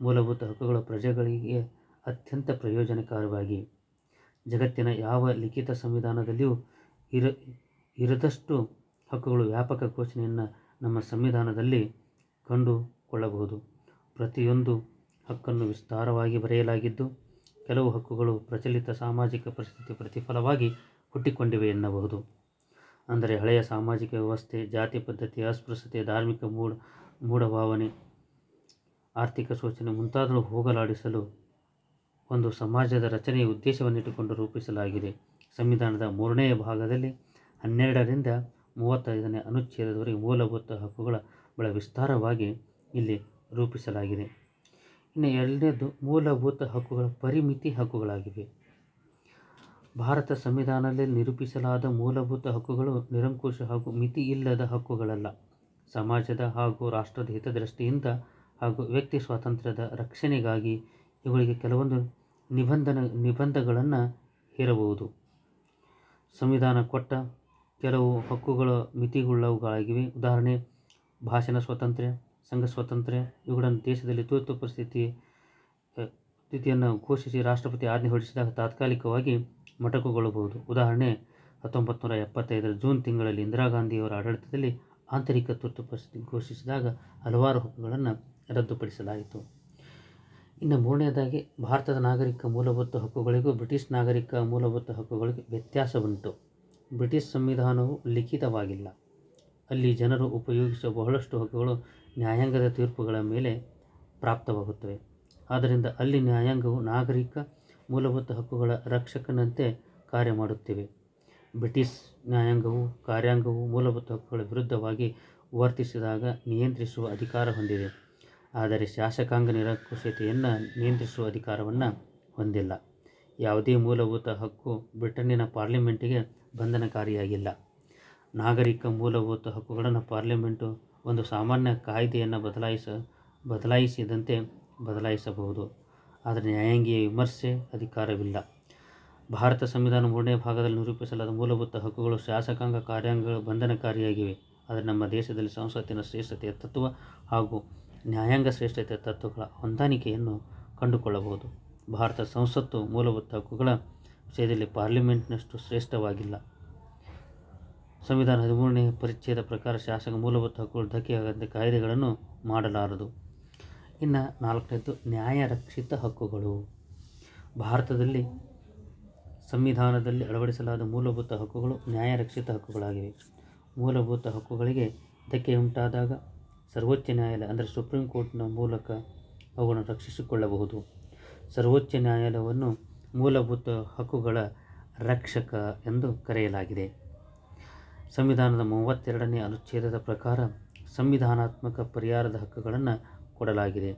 ಮೂಲಭೂತ ಹಕ್ಕುಗಳು ಪ್ರಜೆಗಳಿಗೆ ಅತ್ಯಂತ ಪ್ರಯೋಜನಕಾರಿಯಾಗಿವೆ ಜಗತ್ತಿನ ಯಾವ ಲಿಖಿತ ಸಂವಿಧಾನದಲ್ಲಿಯೂ ಇರ ಇರದಷ್ಟು ಹಕ್ಕುಗಳು ವ್ಯಾಪಕ ಘೋಷಣೆಯನ್ನು ನಮ್ಮ ಸಂವಿಧಾನದಲ್ಲಿ ಕಂಡುಕೊಳ್ಳಬಹುದು ಪ್ರತಿಯೊಂದು ಹಕ್ಕನ್ನು ವಿಸ್ತಾರವಾಗಿ ಬರೆಯಲಾಗಿದ್ದು ಕೆಲವು ಹಕ್ಕುಗಳು ಪ್ರಚಲಿತ ಸಾಮಾಜಿಕ ಪರಿಸ್ಥಿತಿ ಪ್ರತಿಫಲವಾಗಿ ಹುಟ್ಟಿಕೊಂಡಿವೆ ಎನ್ನಬಹುದು ಅಂದರೆ ಹಳೆಯ ಸಾಮಾಜಿಕ ವ್ಯವಸ್ಥೆ ಜಾತಿ ಪದ್ಧತಿ ಅಸ್ಪೃಶ್ಯತೆ ಧಾರ್ಮಿಕ ಮೂಢ ಮೂಢಭಾವನೆ ಆರ್ಥಿಕ ಶೋಷಣೆ ಮುಂತಾದವು ಹೋಗಲಾಡಿಸಲು ಒಂದು ಸಮಾಜದ ರಚನೆಯ ಉದ್ದೇಶವನ್ನಿಟ್ಟುಕೊಂಡು ರೂಪಿಸಲಾಗಿದೆ ಸಂವಿಧಾನದ ಮೂರನೆಯ ಭಾಗದಲ್ಲಿ ಹನ್ನೆರಡರಿಂದ ಮೂವತ್ತೈದನೇ ಅನುಚ್ಛೇದದವರೆಗೆ ಮೂಲಭೂತ ಹಕ್ಕುಗಳ ಬಹಳ ವಿಸ್ತಾರವಾಗಿ ಇಲ್ಲಿ ರೂಪಿಸಲಾಗಿದೆ ಇನ್ನು ಎರಡನೇದು ಮೂಲಭೂತ ಹಕ್ಕುಗಳ ಪರಿಮಿತಿ ಹಕ್ಕುಗಳಾಗಿವೆ ಭಾರತ ಸಂವಿಧಾನದಲ್ಲಿ ನಿರೂಪಿಸಲಾದ ಮೂಲಭೂತ ಹಕ್ಕುಗಳು ನಿರಂಕುಶ ಹಾಗೂ ಮಿತಿ ಇಲ್ಲದ ಹಕ್ಕುಗಳಲ್ಲ. ಸಮಾಜದ ಹಾಗೂ ರಾಷ್ಟ್ರದ ಹಿತದೃಷ್ಟಿಯಿಂದ ಹಾಗೂ ವ್ಯಕ್ತಿ ಸ್ವಾತಂತ್ರ್ಯದ ರಕ್ಷಣೆಗಾಗಿ ಇವುಗಳಿಗೆ ಕೆಲವೊಂದು ನಿಬಂಧನ ನಿಬಂಧಗಳನ್ನು ಹೇರಬಹುದು. ಸಂವಿಧಾನ ಕೊಟ್ಟ ಕೆಲವು ಹಕ್ಕುಗಳ ಮಿತಿಯುಳ್ಳವುಗಳಾಗಿವೆ. ಉದಾಹರಣೆ, ಭಾಷಣ ಸ್ವಾತಂತ್ರ್ಯ, ಸಂಘ ಸ್ವಾತಂತ್ರ್ಯ ಇವುಗಳನ್ನು ದೇಶದಲ್ಲಿ ತುರ್ತು ಪರಿಸ್ಥಿತಿ ಸ್ಥಿತಿಯನ್ನು ಘೋಷಿಸಿ ರಾಷ್ಟ್ರಪತಿ ಆಜ್ಞೆ ಹೊರಡಿಸಿದಾಗ ತಾತ್ಕಾಲಿಕವಾಗಿ ಮೊಟಕುಗೊಳ್ಳಬಹುದು ಉದಾಹರಣೆ ಹತ್ತೊಂಬತ್ತು ನೂರ ಎಪ್ಪತ್ತೈದರ ಜೂನ್ ತಿಂಗಳಲ್ಲಿ ಇಂದಿರಾ ಗಾಂಧಿಯವರ ಆಡಳಿತದಲ್ಲಿ ಆಂತರಿಕ ತುರ್ತು ಪರಿಸ್ಥಿತಿ ಘೋಷಿಸಿದಾಗ ಹಲವಾರು ಹಕ್ಕುಗಳನ್ನು ರದ್ದುಪಡಿಸಲಾಯಿತು ಇನ್ನು ಮೂರನೇದಾಗಿ ಭಾರತದ ನಾಗರಿಕ ಮೂಲಭೂತ ಹಕ್ಕುಗಳಿಗೂ ಬ್ರಿಟಿಷ್ ನಾಗರಿಕ ಮೂಲಭೂತ ವ್ಯತ್ಯಾಸ ಉಂಟು ಬ್ರಿಟಿಷ್ ಸಂವಿಧಾನವು ಲಿಖಿತವಾಗಿಲ್ಲ ಅಲ್ಲಿ ಜನರು ಉಪಯೋಗಿಸುವ ಬಹಳಷ್ಟು ಹಕ್ಕುಗಳು ನ್ಯಾಯಾಂಗದ ತೀರ್ಪುಗಳ ಮೇಲೆ ಪ್ರಾಪ್ತವಾಗುತ್ತವೆ ಆದ್ದರಿಂದ ಅಲ್ಲಿ ನ್ಯಾಯಾಂಗವು ನಾಗರಿಕ ಮೂಲಭೂತ ಹಕ್ಕುಗಳ ರಕ್ಷಕನಂತೆ ಕಾರ್ಯ ಮಾಡುತ್ತಿವೆ ಬ್ರಿಟಿಷ್ ನ್ಯಾಯಾಂಗವು ಕಾರ್ಯಾಂಗವು ಮೂಲಭೂತ ಹಕ್ಕುಗಳ ವಿರುದ್ಧವಾಗಿ ವರ್ತಿಸಿದಾಗ ನಿಯಂತ್ರಿಸುವ ಅಧಿಕಾರ ಹೊಂದಿದೆ ಆದರೆ ಶಾಸಕಾಂಗ ನಿರಂಕುಶತೆಯನ್ನು ನಿಯಂತ್ರಿಸುವ ಅಧಿಕಾರವನ್ನು ಹೊಂದಿಲ್ಲ ಯಾವುದೇ ಮೂಲಭೂತ ಹಕ್ಕು ಬ್ರಿಟನ್ನಿನ ಪಾರ್ಲಿಮೆಂಟಿಗೆ ಬಂಧನಕಾರಿಯಾಗಿಲ್ಲ ನಾಗರಿಕ ಮೂಲಭೂತ ಹಕ್ಕುಗಳನ್ನು ಪಾರ್ಲಿಮೆಂಟು ಒಂದು ಸಾಮಾನ್ಯ ಕಾಯ್ದೆಯನ್ನು ಬದಲಾಯಿಸ ಬದಲಾಯಿಸಿದಂತೆ ಬದಲಾಯಿಸಬಹುದು ಆದರೆ ನ್ಯಾಯಾಂಗೀಯ ವಿಮರ್ಶೆ ಅಧಿಕಾರವಿಲ್ಲ ಭಾರತ ಸಂವಿಧಾನ ಮೂರನೇ ಭಾಗದಲ್ಲಿ ನಿರೂಪಿಸಲಾದ ಮೂಲಭೂತ ಹಕ್ಕುಗಳು ಶಾಸಕಾಂಗ ಕಾರ್ಯಾಂಗಗಳು ಬಂಧನಕಾರಿಯಾಗಿವೆ ಆದರೆ ನಮ್ಮ ದೇಶದಲ್ಲಿ ಸಂಸತ್ತಿನ ಶ್ರೇಷ್ಠತೆಯ ತತ್ವ ಹಾಗೂ ನ್ಯಾಯಾಂಗ ಶ್ರೇಷ್ಠತೆಯ ತತ್ವಗಳ ಹೊಂದಾಣಿಕೆಯನ್ನು ಕಂಡುಕೊಳ್ಳಬಹುದು ಭಾರತ ಸಂಸತ್ತು ಮೂಲಭೂತ ಹಕ್ಕುಗಳ ವಿಷಯದಲ್ಲಿ ಪಾರ್ಲಿಮೆಂಟ್ನಷ್ಟು ಶ್ರೇಷ್ಠವಾಗಿಲ್ಲ ಸಂವಿಧಾನ ಹದಿಮೂರನೇ ಪರಿಚ್ಛೇದ ಪ್ರಕಾರ ಶಾಸಕ ಮೂಲಭೂತ ಹಕ್ಕುಗಳು ಧಕ್ಕೆಯಾಗದಂತೆ ಕಾಯ್ದೆಗಳನ್ನು ಮಾಡಲಾರದು ಇನ್ನು ನಾಲ್ಕನೇದು ನ್ಯಾಯರಕ್ಷಿತ ಹಕ್ಕುಗಳು ಭಾರತದಲ್ಲಿ ಸಂವಿಧಾನದಲ್ಲಿ ಅಳವಡಿಸಲಾದ ಮೂಲಭೂತ ಹಕ್ಕುಗಳು ನ್ಯಾಯರಕ್ಷಿತ ಹಕ್ಕುಗಳಾಗಿವೆ ಮೂಲಭೂತ ಹಕ್ಕುಗಳಿಗೆ ಧಕ್ಕೆ ಉಂಟಾದಾಗ ಸರ್ವೋಚ್ಚ ನ್ಯಾಯಾಲಯ ಅಂದರೆ ಸುಪ್ರೀಂ ಕೋರ್ಟ್ನ ಮೂಲಕ ಅವುಗಳನ್ನು ರಕ್ಷಿಸಿಕೊಳ್ಳಬಹುದು ಸರ್ವೋಚ್ಚ ನ್ಯಾಯಾಲಯವನ್ನು ಮೂಲಭೂತ ಹಕ್ಕುಗಳ ರಕ್ಷಕ ಎಂದು ಕರೆಯಲಾಗಿದೆ ಸಂವಿಧಾನದ ಮೂವತ್ತೆರಡನೇ ಅನುಚ್ಛೇದದ ಪ್ರಕಾರ ಸಂವಿಧಾನಾತ್ಮಕ ಪರಿಹಾರದ ಹಕ್ಕುಗಳನ್ನು ಕೊಡಲಾಗಿದೆ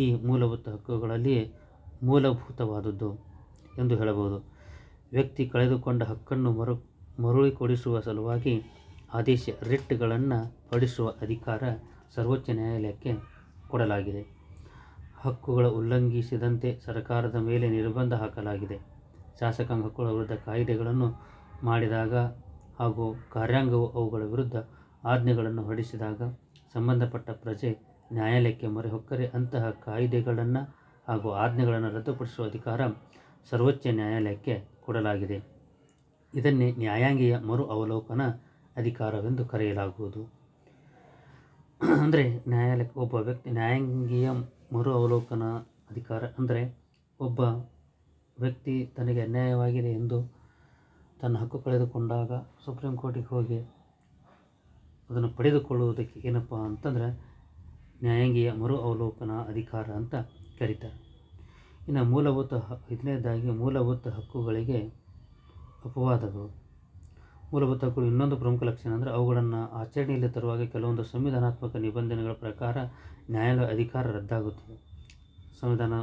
ಈ ಮೂಲಭೂತ ಹಕ್ಕುಗಳಲ್ಲಿ ಮೂಲಭೂತವಾದದ್ದು ಎಂದು ಹೇಳಬಹುದು ವ್ಯಕ್ತಿ ಕಳೆದುಕೊಂಡ ಹಕ್ಕನ್ನು ಮರು ಮರುಳಿ ಕೊಡಿಸುವ ಸಲುವಾಗಿ ಆದೇಶ ರಿಟ್ಗಳನ್ನು ಹೊರಡಿಸುವ ಅಧಿಕಾರ ಸರ್ವೋಚ್ಚ ನ್ಯಾಯಾಲಯಕ್ಕೆ ಕೊಡಲಾಗಿದೆ ಹಕ್ಕುಗಳ ಉಲ್ಲಂಘಿಸಿದಂತೆ ಸರ್ಕಾರದ ಮೇಲೆ ನಿರ್ಬಂಧ ಹಾಕಲಾಗಿದೆ ಶಾಸಕಾಂಗ ಹಕ್ಕುಗಳ ವಿರುದ್ಧ ಕಾಯಿದೆಗಳನ್ನು ಮಾಡಿದಾಗ ಹಾಗೂ ಕಾರ್ಯಾಂಗವು ಅವುಗಳ ವಿರುದ್ಧ ಆಜ್ಞೆಗಳನ್ನು ಹೊರಡಿಸಿದಾಗ ಸಂಬಂಧಪಟ್ಟ ಪ್ರಜೆ ನ್ಯಾಯಾಲಯಕ್ಕೆ ಮೊರೆ ಹೊಕ್ಕರೆ ಅಂತಹ ಕಾಯಿದೆಗಳನ್ನು ಹಾಗೂ ಆಜ್ಞೆಗಳನ್ನು ರದ್ದುಪಡಿಸುವ ಅಧಿಕಾರ ಸರ್ವೋಚ್ಚ ನ್ಯಾಯಾಲಯಕ್ಕೆ ಕೊಡಲಾಗಿದೆ ಇದನ್ನೇ ನ್ಯಾಯಾಂಗೀಯ ಮರು ಅವಲೋಕನ ಅಧಿಕಾರವೆಂದು ಕರೆಯಲಾಗುವುದು ಅಂದರೆ ನ್ಯಾಯಾಲಯಕ್ಕೆ ಒಬ್ಬ ವ್ಯಕ್ತಿ ನ್ಯಾಯಾಂಗೀಯ ಮರು ಅವಲೋಕನ ಅಧಿಕಾರ ಅಂದರೆ ಒಬ್ಬ ವ್ಯಕ್ತಿ ತನಗೆ ಅನ್ಯಾಯವಾಗಿದೆ ಎಂದು ತನ್ನ ಹಕ್ಕು ಕಳೆದುಕೊಂಡಾಗ ಸುಪ್ರೀಂ ಕೋರ್ಟಿಗೆ ಹೋಗಿ ಅದನ್ನು ಪಡೆದುಕೊಳ್ಳುವುದಕ್ಕೆ ಏನಪ್ಪ ಅಂತಂದರೆ ನ್ಯಾಯಾಂಗೀಯ ಮರು ಅವಲೋಕನ ಅಧಿಕಾರ ಅಂತ ಕರೀತಾರೆ ಇನ್ನು ಮೂಲಭೂತ ಇದನೇದಾಗಿ ಮೂಲಭೂತ ಹಕ್ಕುಗಳಿಗೆ ಅಪವಾದಗಳು ಮೂಲಭೂತ ಹಕ್ಕುಗಳು ಇನ್ನೊಂದು ಪ್ರಮುಖ ಲಕ್ಷಣ ಅಂದರೆ ಅವುಗಳನ್ನು ಆಚರಣೆಯಲ್ಲಿ ತರುವಾಗ ಕೆಲವೊಂದು ಸಂವಿಧಾನಾತ್ಮಕ ನಿಬಂಧನೆಗಳ ಪ್ರಕಾರ ನ್ಯಾಯಾಲಯ ಅಧಿಕಾರ ರದ್ದಾಗುತ್ತದೆ ಸಂವಿಧಾನ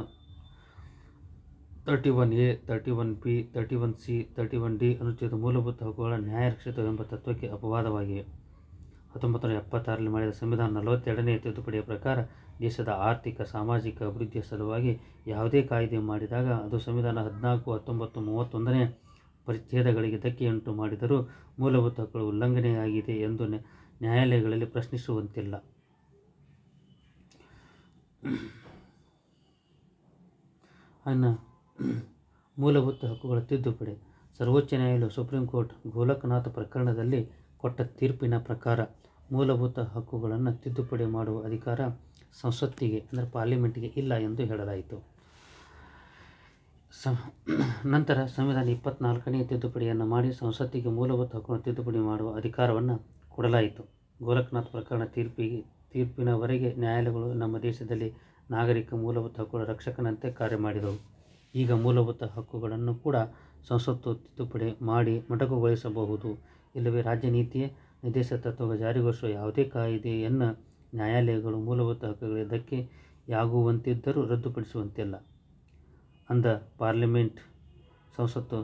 thirty one A thirty one B thirty one C thirty one D ಅನುಚ್ಛೇದ ಮೂಲಭೂತ ಹಕ್ಕುಗಳ ನ್ಯಾಯರಕ್ಷಿತವೆಂಬ ತತ್ವಕ್ಕೆ ಅಪವಾದವಾಗಿವೆ ಹತ್ತೊಂಬತ್ತು ನೂರ ಎಪ್ಪತ್ತಾರರಲ್ಲಿ ಮಾಡಿದ ಸಂವಿಧಾನ ನಲವತ್ತೆರಡನೇ ತಿದ್ದುಪಡಿಯ ಪ್ರಕಾರ ದೇಶದ ಆರ್ಥಿಕ ಸಾಮಾಜಿಕ ಅಭಿವೃದ್ಧಿಯ ಸಲುವಾಗಿ ಯಾವುದೇ ಕಾಯ್ದೆ ಮಾಡಿದಾಗ ಅದು ಸಂವಿಧಾನ ಹದಿನಾಲ್ಕು ಹತ್ತೊಂಬತ್ತು ಮೂವತ್ತೊಂದನೇ ಪರಿಚ್ಛೇದಗಳಿಗೆ ಧಕ್ಕೆಯುಂಟು ಮಾಡಿದರೂ ಮೂಲಭೂತ ಹಕ್ಕುಗಳು ಉಲ್ಲಂಘನೆಯಾಗಿದೆ ಎಂದು ನ್ಯಾಯಾಲಯಗಳಲ್ಲಿ ಪ್ರಶ್ನಿಸುವಂತಿಲ್ಲ ಅನ್ನ ಮೂಲಭೂತ ಹಕ್ಕುಗಳ ತಿದ್ದುಪಡಿ ಸರ್ವೋಚ್ಚ ನ್ಯಾಯಾಲಯ ಸುಪ್ರೀಂ ಕೋರ್ಟ್ ಗೋಲಕನಾಥ ಪ್ರಕರಣದಲ್ಲಿ ಕೊಟ್ಟ ತೀರ್ಪಿನ ಪ್ರಕಾರ ಮೂಲಭೂತ ಹಕ್ಕುಗಳನ್ನು ತಿದ್ದುಪಡಿ ಮಾಡುವ ಅಧಿಕಾರ ಸಂಸತ್ತಿಗೆ ಅಂದರೆ ಪಾರ್ಲಿಮೆಂಟ್ಗೆ ಇಲ್ಲ ಎಂದು ಹೇಳಲಾಯಿತು ಸಂ ನಂತರ ಸಂವಿಧಾನ ಇಪ್ಪತ್ನಾಲ್ಕನೇ ತಿದ್ದುಪಡಿಯನ್ನು ಮಾಡಿ ಸಂಸತ್ತಿಗೆ ಮೂಲಭೂತ ಹಕ್ಕು ತಿದ್ದುಪಡಿ ಮಾಡುವ ಅಧಿಕಾರವನ್ನು ಕೊಡಲಾಯಿತು ಗೋರಖ್ನಾಥ್ ಪ್ರಕರಣ ತೀರ್ಪಿಗೆ ತೀರ್ಪಿನವರೆಗೆ ನ್ಯಾಯಾಲಯಗಳು ನಮ್ಮ ದೇಶದಲ್ಲಿ ನಾಗರಿಕ ಮೂಲಭೂತ ಹಕ್ಕುಗಳ ರಕ್ಷಕನಂತೆ ಕಾರ್ಯ ಮಾಡಿದವು ಈಗ ಮೂಲಭೂತ ಹಕ್ಕುಗಳನ್ನು ಕೂಡ ಸಂಸತ್ತು ತಿದ್ದುಪಡಿ ಮಾಡಿ ಮೊಟಕುಗೊಳಿಸಬಹುದು ಇಲ್ಲವೇ ರಾಜ್ಯ ನೀತಿಯ ತತ್ವ ಜಾರಿಗೊಳಿಸುವ ಯಾವುದೇ ಕಾಯಿದೆಯನ್ನು ನ್ಯಾಯಾಲಯಗಳು ಮೂಲಭೂತ ಹಕ್ಕುಗಳಿಗೆ ಧಕ್ಕೆಯಾಗುವಂತಿದ್ದರೂ ರದ್ದುಪಡಿಸುವಂತಿಲ್ಲ ಅಂದ ಪಾರ್ಲಿಮೆಂಟ್ ಸಂಸತ್ತು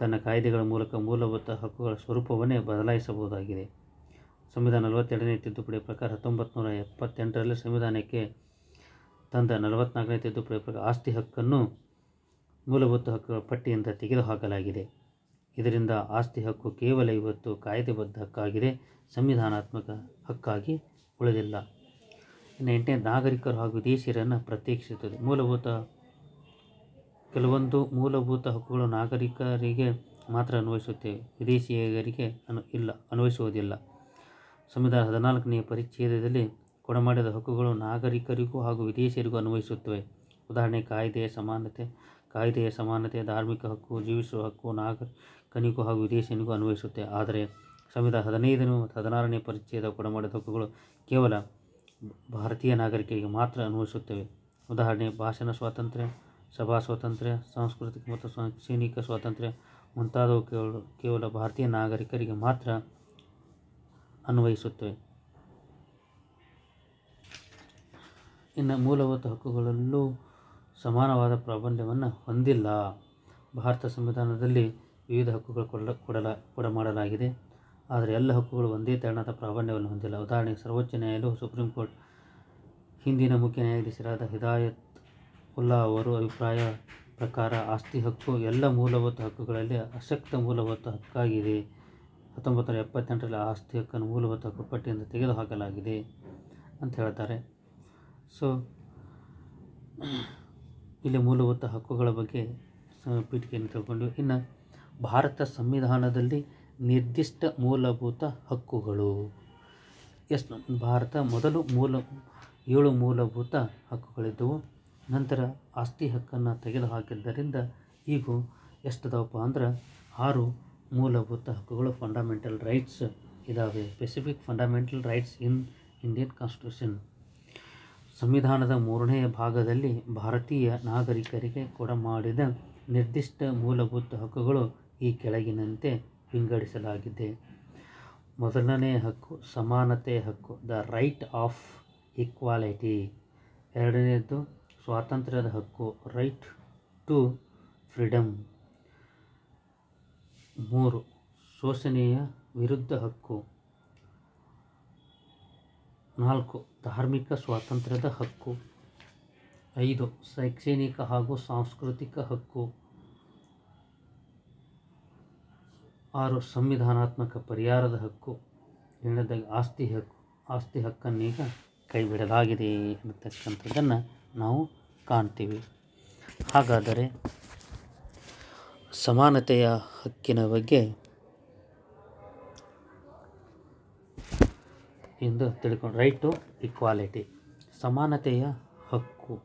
ತನ್ನ ಕಾಯ್ದೆಗಳ ಮೂಲಕ ಮೂಲಭೂತ ಹಕ್ಕುಗಳ ಸ್ವರೂಪವನ್ನೇ ಬದಲಾಯಿಸಬಹುದಾಗಿದೆ ಸಂವಿಧಾನ ನಲವತ್ತೆರಡನೇ ತಿದ್ದುಪಡಿ ಪ್ರಕಾರ ಹತ್ತೊಂಬತ್ತು ನೂರ ಎಪ್ಪತ್ತೆಂಟರಲ್ಲಿ ಸಂವಿಧಾನಕ್ಕೆ ತಂದ ನಲವತ್ನಾಲ್ಕನೇ ತಿದ್ದುಪಡಿ ಪ್ರಕಾರ ಆಸ್ತಿ ಹಕ್ಕನ್ನು ಮೂಲಭೂತ ಹಕ್ಕುಗಳ ಪಟ್ಟಿಯಿಂದ ತೆಗೆದುಹಾಕಲಾಗಿದೆ ಇದರಿಂದ ಆಸ್ತಿ ಹಕ್ಕು ಕೇವಲ ಇವತ್ತು ಕಾಯ್ದೆಬದ್ಧ ಹಕ್ಕಾಗಿದೆ ಸಂವಿಧಾನಾತ್ಮಕ ಹಕ್ಕಾಗಿ ಉಳಿದಿಲ್ಲ ಇನ್ನು ಎಂಟನೇ ನಾಗರಿಕರು ಹಾಗೂ ವಿದೇಶಿಯರನ್ನು ಪ್ರತ್ಯೇಕಿಸುತ್ತದೆ ಮೂಲಭೂತ ಕೆಲವೊಂದು ಮೂಲಭೂತ ಹಕ್ಕುಗಳು ನಾಗರಿಕರಿಗೆ ಮಾತ್ರ ಅನ್ವಯಿಸುತ್ತೇವೆ ವಿದೇಶಿಯರಿಗೆ ಅನು ಇಲ್ಲ ಅನ್ವಯಿಸುವುದಿಲ್ಲ ಸಂವಿಧಾನ ಹದಿನಾಲ್ಕನೆಯ ಪರಿಚ್ಛೇದದಲ್ಲಿ ಕೊಡಮಾಡಿದ ಹಕ್ಕುಗಳು ನಾಗರಿಕರಿಗೂ ಹಾಗೂ ವಿದೇಶಿಯರಿಗೂ ಅನ್ವಯಿಸುತ್ತವೆ ಉದಾಹರಣೆ ಕಾಯ್ದೆಯ ಸಮಾನತೆ ಕಾಯ್ದೆಯ ಸಮಾನತೆ ಧಾರ್ಮಿಕ ಹಕ್ಕು ಜೀವಿಸುವ ಹಕ್ಕು ನಾಗ ಕನಿಗೂ ಹಾಗೂ ವಿದೇಶಿನಿಗೂ ಅನ್ವಯಿಸುತ್ತೆ ಆದರೆ ಸಂವಿಧಾನ ಹದಿನೈದನೇ ಮತ್ತು ಹದಿನಾರನೇ ಪರಿಚಯದ ಕೊಡಮಾಡಿದ ಹಕ್ಕುಗಳು ಕೇವಲ ಭಾರತೀಯ ನಾಗರಿಕರಿಗೆ ಮಾತ್ರ ಅನ್ವಯಿಸುತ್ತವೆ ಉದಾಹರಣೆ ಭಾಷಣ ಸ್ವಾತಂತ್ರ್ಯ ಸಭಾ ಸ್ವಾತಂತ್ರ್ಯ ಸಾಂಸ್ಕೃತಿಕ ಮತ್ತು ಶೈಕ್ಷಣಿಕ ಸ್ವಾತಂತ್ರ್ಯ ಮುಂತಾದವು ಕೇವಲ ಕೇವಲ ಭಾರತೀಯ ನಾಗರಿಕರಿಗೆ ಮಾತ್ರ ಅನ್ವಯಿಸುತ್ತವೆ ಇನ್ನು ಮೂಲಭೂತ ಹಕ್ಕುಗಳಲ್ಲೂ ಸಮಾನವಾದ ಪ್ರಾಬಲ್ಯವನ್ನು ಹೊಂದಿಲ್ಲ ಭಾರತ ಸಂವಿಧಾನದಲ್ಲಿ ವಿವಿಧ ಹಕ್ಕುಗಳು ಕೊಡಲ ಕೊಡಲ ಕೊಡಮಾಡಲಾಗಿದೆ ಆದರೆ ಎಲ್ಲ ಹಕ್ಕುಗಳು ಒಂದೇ ತೆರನಾದ ಪ್ರಾಬಲ್ಯವನ್ನು ಹೊಂದಿಲ್ಲ ಉದಾಹರಣೆಗೆ ಸರ್ವೋಚ್ಚ ನ್ಯಾಯಾಲಯವು ಸುಪ್ರೀಂ ಕೋರ್ಟ್ ಹಿಂದಿನ ಮುಖ್ಯ ನ್ಯಾಯಾಧೀಶರಾದ ಹಿದಾಯತ್ ಉಲ್ಲಾ ಅವರು ಅಭಿಪ್ರಾಯ ಪ್ರಕಾರ ಆಸ್ತಿ ಹಕ್ಕು ಎಲ್ಲ ಮೂಲಭೂತ ಹಕ್ಕುಗಳಲ್ಲಿ ಅಶಕ್ತ ಮೂಲಭೂತ ಹಕ್ಕಾಗಿದೆ ಹತ್ತೊಂಬತ್ತು ನೂರ ಎಪ್ಪತ್ತೆಂಟರಲ್ಲಿ ಆಸ್ತಿ ಹಕ್ಕನ್ನು ಮೂಲಭೂತ ಹಕ್ಕು ಪಟ್ಟಿಯಿಂದ ತೆಗೆದುಹಾಕಲಾಗಿದೆ ಅಂತ ಹೇಳ್ತಾರೆ ಸೊ ಇಲ್ಲಿ ಮೂಲಭೂತ ಹಕ್ಕುಗಳ ಬಗ್ಗೆ ಪೀಠಿಕೆಯನ್ನು ತಿಳ್ಕೊಂಡು ಇನ್ನು ಭಾರತ ಸಂವಿಧಾನದಲ್ಲಿ ನಿರ್ದಿಷ್ಟ ಮೂಲಭೂತ ಹಕ್ಕುಗಳು ಎಸ್ ಭಾರತ ಮೊದಲು ಮೂಲ ಏಳು ಮೂಲಭೂತ ಹಕ್ಕುಗಳಿದ್ದವು ನಂತರ ಆಸ್ತಿ ಹಕ್ಕನ್ನು ತೆಗೆದುಹಾಕಿದ್ದರಿಂದ ಈಗ ಎಷ್ಟದಪ್ಪ ಅಂದ್ರೆ ಆರು ಮೂಲಭೂತ ಹಕ್ಕುಗಳು ಫಂಡಮೆಂಟಲ್ ರೈಟ್ಸ್ ಇದ್ದಾವೆ specific fundamental rights in Indian constitution ಸಂವಿಧಾನದ ಮೂರನೆಯ ಭಾಗದಲ್ಲಿ ಭಾರತೀಯ ನಾಗರಿಕರಿಗೆ ಕೊಡಮಾಡಿದ ನಿರ್ದಿಷ್ಟ ಮೂಲಭೂತ ಹಕ್ಕುಗಳು ಈ ಕೆಳಗಿನಂತೆ ವಿಂಗಡಿಸಲಾಗಿದೆ ಮೊದಲನೇ ಹಕ್ಕು ಸಮಾನತೆ ಹಕ್ಕು ದ ರೈಟ್ ಆಫ್ ಈಕ್ವಾಲಿಟಿ ಎರಡನೇದು ಸ್ವಾತಂತ್ರ್ಯದ ಹಕ್ಕು ರೈಟ್ ಟು ಫ್ರೀಡಮ್ ಮೂರು ಶೋಷಣೆಯ ವಿರುದ್ಧ ಹಕ್ಕು ನಾಲ್ಕು ಧಾರ್ಮಿಕ ಸ್ವಾತಂತ್ರ್ಯದ ಹಕ್ಕು ಐದು ಶೈಕ್ಷಣಿಕ ಹಾಗೂ ಸಾಂಸ್ಕೃತಿಕ ಹಕ್ಕು ಆರು ಸಂವಿಧಾನಾತ್ಮಕ ಪರಿಹಾರದ ಹಕ್ಕು ಎರಡನೇದಾಗಿ ಆಸ್ತಿ ಹಕ್ಕು ಆಸ್ತಿ ಹಕ್ಕನ್ನೀಗ ಕೈಬಿಡಲಾಗಿದೆ ಅನ್ನತಕ್ಕಂಥದ್ದನ್ನು ನಾವು ಕಾಣ್ತೀವಿ ಹಾಗಾದರೆ ಸಮಾನತೆಯ ಹಕ್ಕಿನ ಬಗ್ಗೆ ಎಂದು ತಿಳ್ಕೊಂಡು ರೈಟ್ ಟು ಇಕ್ವಾಲಿಟಿ ಸಮಾನತೆಯ ಹಕ್ಕು